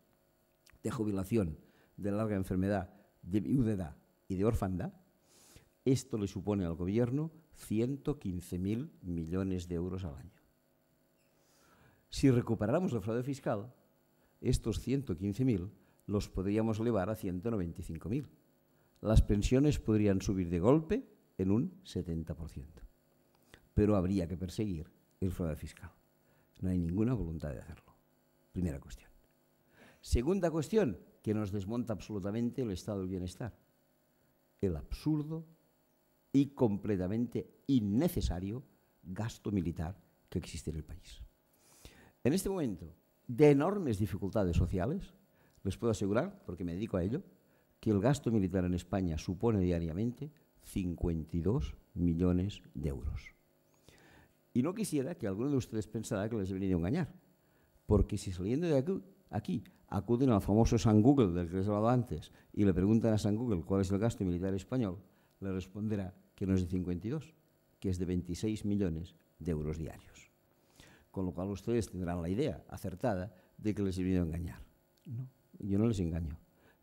de jubilación, de larga enfermedad, de viudedad y de orfandad. Esto le supone al gobierno 115.000 millones de euros al año. Si recuperáramos el fraude fiscal, estos 115.000 los podríamos elevar a 195.000. Las pensiones podrían subir de golpe en un 70%. Pero habría que perseguir el fraude fiscal. No hay ninguna voluntad de hacerlo. Primera cuestión. Segunda cuestión, que nos desmonta absolutamente el estado del bienestar. El absurdo y completamente innecesario gasto militar que existe en el país. En este momento de enormes dificultades sociales, les puedo asegurar, porque me dedico a ello, que el gasto militar en España supone diariamente 52 millones de euros. Y no quisiera que alguno de ustedes pensara que les he venido a engañar, porque si saliendo de aquí, acuden al famoso San Google del que les he hablado antes y le preguntan a San Google cuál es el gasto militar español, le responderá que no es de 52, que es de 26 millones de euros diarios. Con lo cual ustedes tendrán la idea acertada de que les he venido a engañar. ¿no? Yo no les engaño.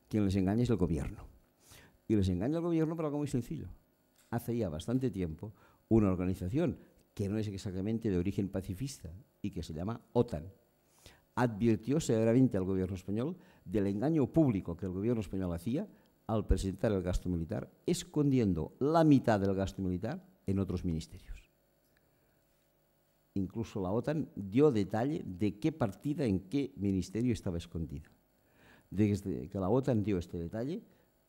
Quien les engaña es el gobierno. Y les engaña el gobierno por algo muy sencillo. Hace ya bastante tiempo, una organización que no es exactamente de origen pacifista y que se llama OTAN, advirtió severamente al gobierno español del engaño público que el gobierno español hacía al presentar el gasto militar, escondiendo la mitad del gasto militar en otros ministerios. Incluso la OTAN dio detalle de qué partida en qué ministerio estaba escondida. Desde que la OTAN dio este detalle,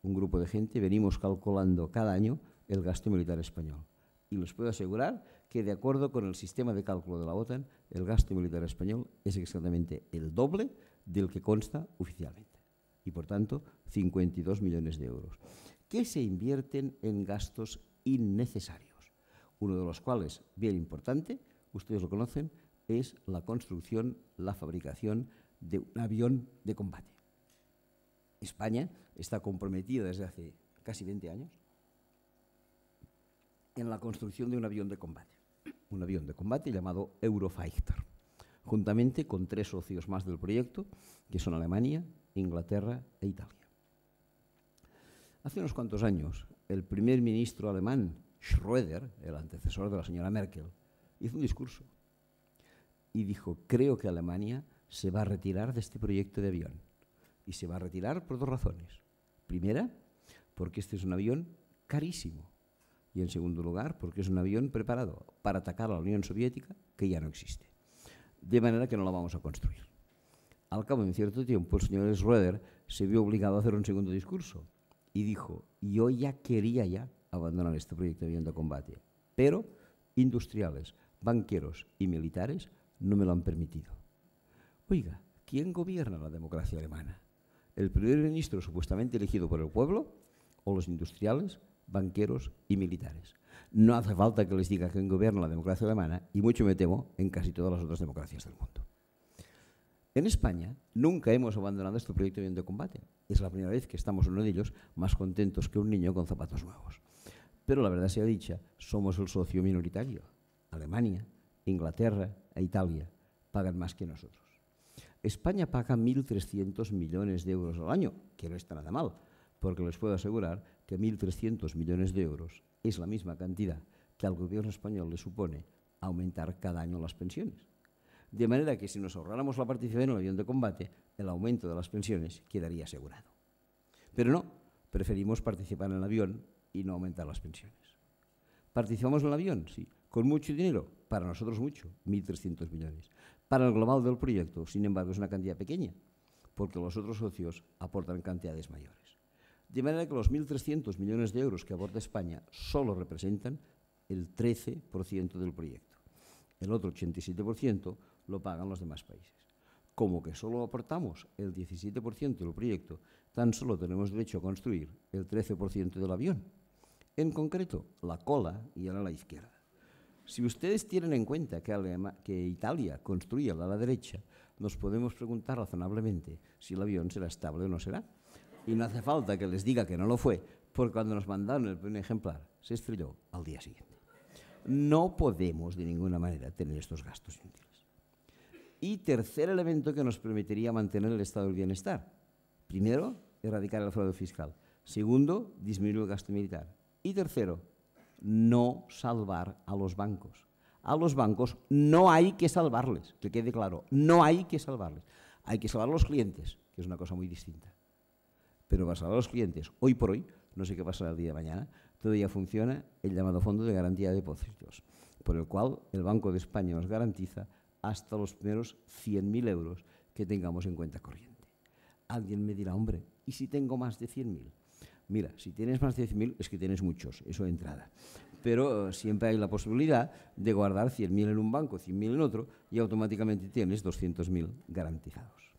un grupo de gente venimos calculando cada año el gasto militar español. Y les puedo asegurar que de acuerdo con el sistema de cálculo de la OTAN, el gasto militar español es exactamente el doble del que consta oficialmente. Y por tanto, 52 millones de euros, que se invierten en gastos innecesarios, uno de los cuales, bien importante, ustedes lo conocen, es la construcción, la fabricación de un avión de combate. España está comprometida desde hace casi 20 años en la construcción de un avión de combate, un avión de combate llamado Eurofighter, juntamente con tres socios más del proyecto, que son Alemania, Inglaterra e Italia. Hace unos cuantos años, el primer ministro alemán Schröder, el antecesor de la señora Merkel, hizo un discurso y dijo, creo que Alemania se va a retirar de este proyecto de avión y se va a retirar por dos razones. Primera, porque este es un avión carísimo. Y en segundo lugar, porque es un avión preparado para atacar a la Unión Soviética, que ya no existe. De manera que no la vamos a construir. Al cabo de cierto tiempo, el señor Schroeder se vio obligado a hacer un segundo discurso y dijo, yo ya quería ya abandonar este proyecto de avión de combate, pero industriales, banqueros y militares no me lo han permitido. Oiga, ¿quién gobierna la democracia alemana? el primer ministro supuestamente elegido por el pueblo o los industriales, banqueros y militares. No hace falta que les diga que gobierna la democracia alemana y mucho me temo en casi todas las otras democracias del mundo. En España nunca hemos abandonado este proyecto de combate. Es la primera vez que estamos uno de ellos más contentos que un niño con zapatos nuevos. Pero la verdad sea dicha, somos el socio minoritario. Alemania, Inglaterra e Italia pagan más que nosotros. España paga 1.300 millones de euros al año, que no está nada mal, porque les puedo asegurar que 1.300 millones de euros es la misma cantidad que al gobierno español le supone aumentar cada año las pensiones. De manera que si nos ahorráramos la participación en el avión de combate, el aumento de las pensiones quedaría asegurado. Pero no, preferimos participar en el avión y no aumentar las pensiones. ¿Participamos en el avión? Sí. ¿Con mucho dinero? Para nosotros mucho, 1.300 millones para el global del proyecto, sin embargo, es una cantidad pequeña, porque los otros socios aportan cantidades mayores. De manera que los 1.300 millones de euros que aporta España solo representan el 13% del proyecto. El otro 87% lo pagan los demás países. Como que solo aportamos el 17% del proyecto, tan solo tenemos derecho a construir el 13% del avión. En concreto, la cola y el ala izquierda. Si ustedes tienen en cuenta que, que Italia construye a la derecha, nos podemos preguntar razonablemente si el avión será estable o no será. Y no hace falta que les diga que no lo fue, porque cuando nos mandaron el primer ejemplar se estrelló al día siguiente. No podemos de ninguna manera tener estos gastos inútiles. Y tercer elemento que nos permitiría mantener el estado del bienestar. Primero, erradicar el fraude fiscal. Segundo, disminuir el gasto militar. Y tercero, no salvar a los bancos. A los bancos no hay que salvarles, que quede claro, no hay que salvarles. Hay que salvar a los clientes, que es una cosa muy distinta. Pero para salvar a los clientes, hoy por hoy, no sé qué pasará el día de mañana, todavía funciona el llamado Fondo de Garantía de Depósitos, por el cual el Banco de España nos garantiza hasta los primeros 100.000 euros que tengamos en cuenta corriente. Alguien me dirá, hombre, ¿y si tengo más de 100.000? Mira, si tienes más de 10.000, es que tienes muchos, eso de entrada. Pero eh, siempre hay la posibilidad de guardar 100.000 en un banco, 100.000 en otro y automáticamente tienes 200.000 garantizados.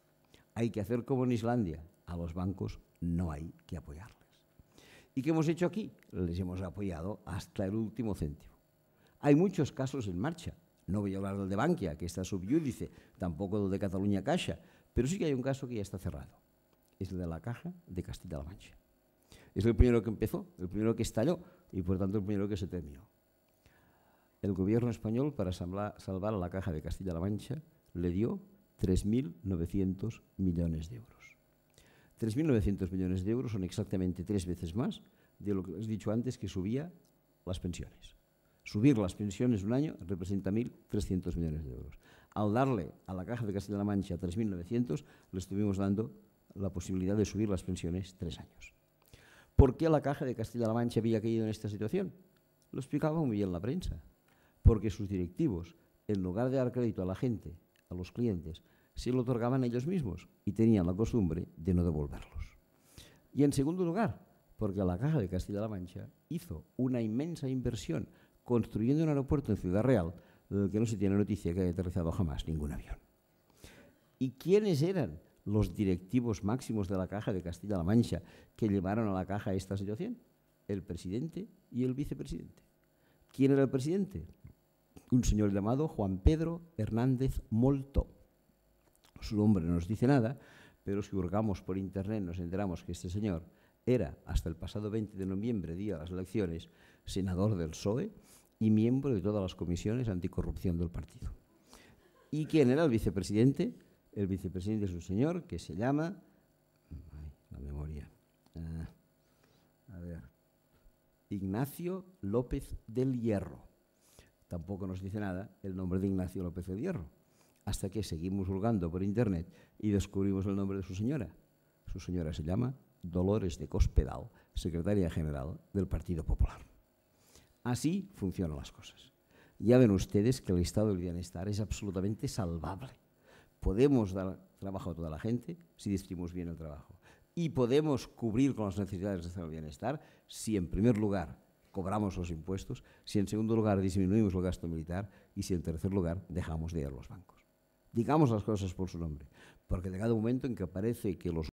Hay que hacer como en Islandia, a los bancos no hay que apoyarles. ¿Y qué hemos hecho aquí? Les hemos apoyado hasta el último céntimo. Hay muchos casos en marcha. No voy a hablar del de Bankia, que está subyúdice, tampoco del de Cataluña Caixa, pero sí que hay un caso que ya está cerrado. Es el de la Caja de Castilla-La Mancha es el primero que empezó, el primero que estalló y por tanto el primero que se terminó. El gobierno español, para salvar a la caja de Castilla-La Mancha, le dio 3.900 millones de euros. 3.900 millones de euros son exactamente tres veces más de lo que os he dicho antes que subía las pensiones. Subir las pensiones un año representa 1.300 millones de euros. Al darle a la Caja de Castilla-La Mancha 3.900, le estuvimos dando la posibilidad de subir las pensiones tres años. ¿Por qué la Caja de Castilla-La Mancha había caído en esta situación? Lo explicaba muy bien la prensa, porque sus directivos, en lugar de dar crédito a la gente, a los clientes, se lo otorgaban ellos mismos y tenían la costumbre de no devolverlos. Y en segundo lugar, porque la Caja de Castilla-La Mancha hizo una inmensa inversión construyendo un aeropuerto en Ciudad Real del que no se tiene noticia que haya aterrizado jamás ningún avión. ¿Y quiénes eran los directivos máximos de la Caja de Castilla-La Mancha que llevaron a la Caja esta situación? El presidente y el vicepresidente. ¿Quién era el presidente? Un señor llamado Juan Pedro Hernández Molto. Su nombre no nos dice nada, pero si hurgamos por internet nos enteramos que este señor era, hasta el pasado 20 de noviembre, día de las elecciones, senador del PSOE y miembro de todas las comisiones anticorrupción del partido. ¿Y quién era el vicepresidente? el vicepresidente es un señor que se llama... Ay, la memoria. Eh, a ver. Ignacio López del Hierro. Tampoco nos dice nada el nombre de Ignacio López del Hierro. Hasta que seguimos hurgando por internet y descubrimos el nombre de su señora. Su señora se llama Dolores de Cospedal, secretaria general del Partido Popular. Así funcionan las cosas. Ya ven ustedes que el estado del bienestar es absolutamente salvable podemos dar trabajo a toda la gente si distribuimos bien el trabajo. Y podemos cubrir con las necesidades de bienestar si, en primer lugar, cobramos los impuestos, si, en segundo lugar, disminuimos el gasto militar y si, en tercer lugar, dejamos de ir a los bancos. Digamos las cosas por su nombre, porque de cada momento en que aparece que los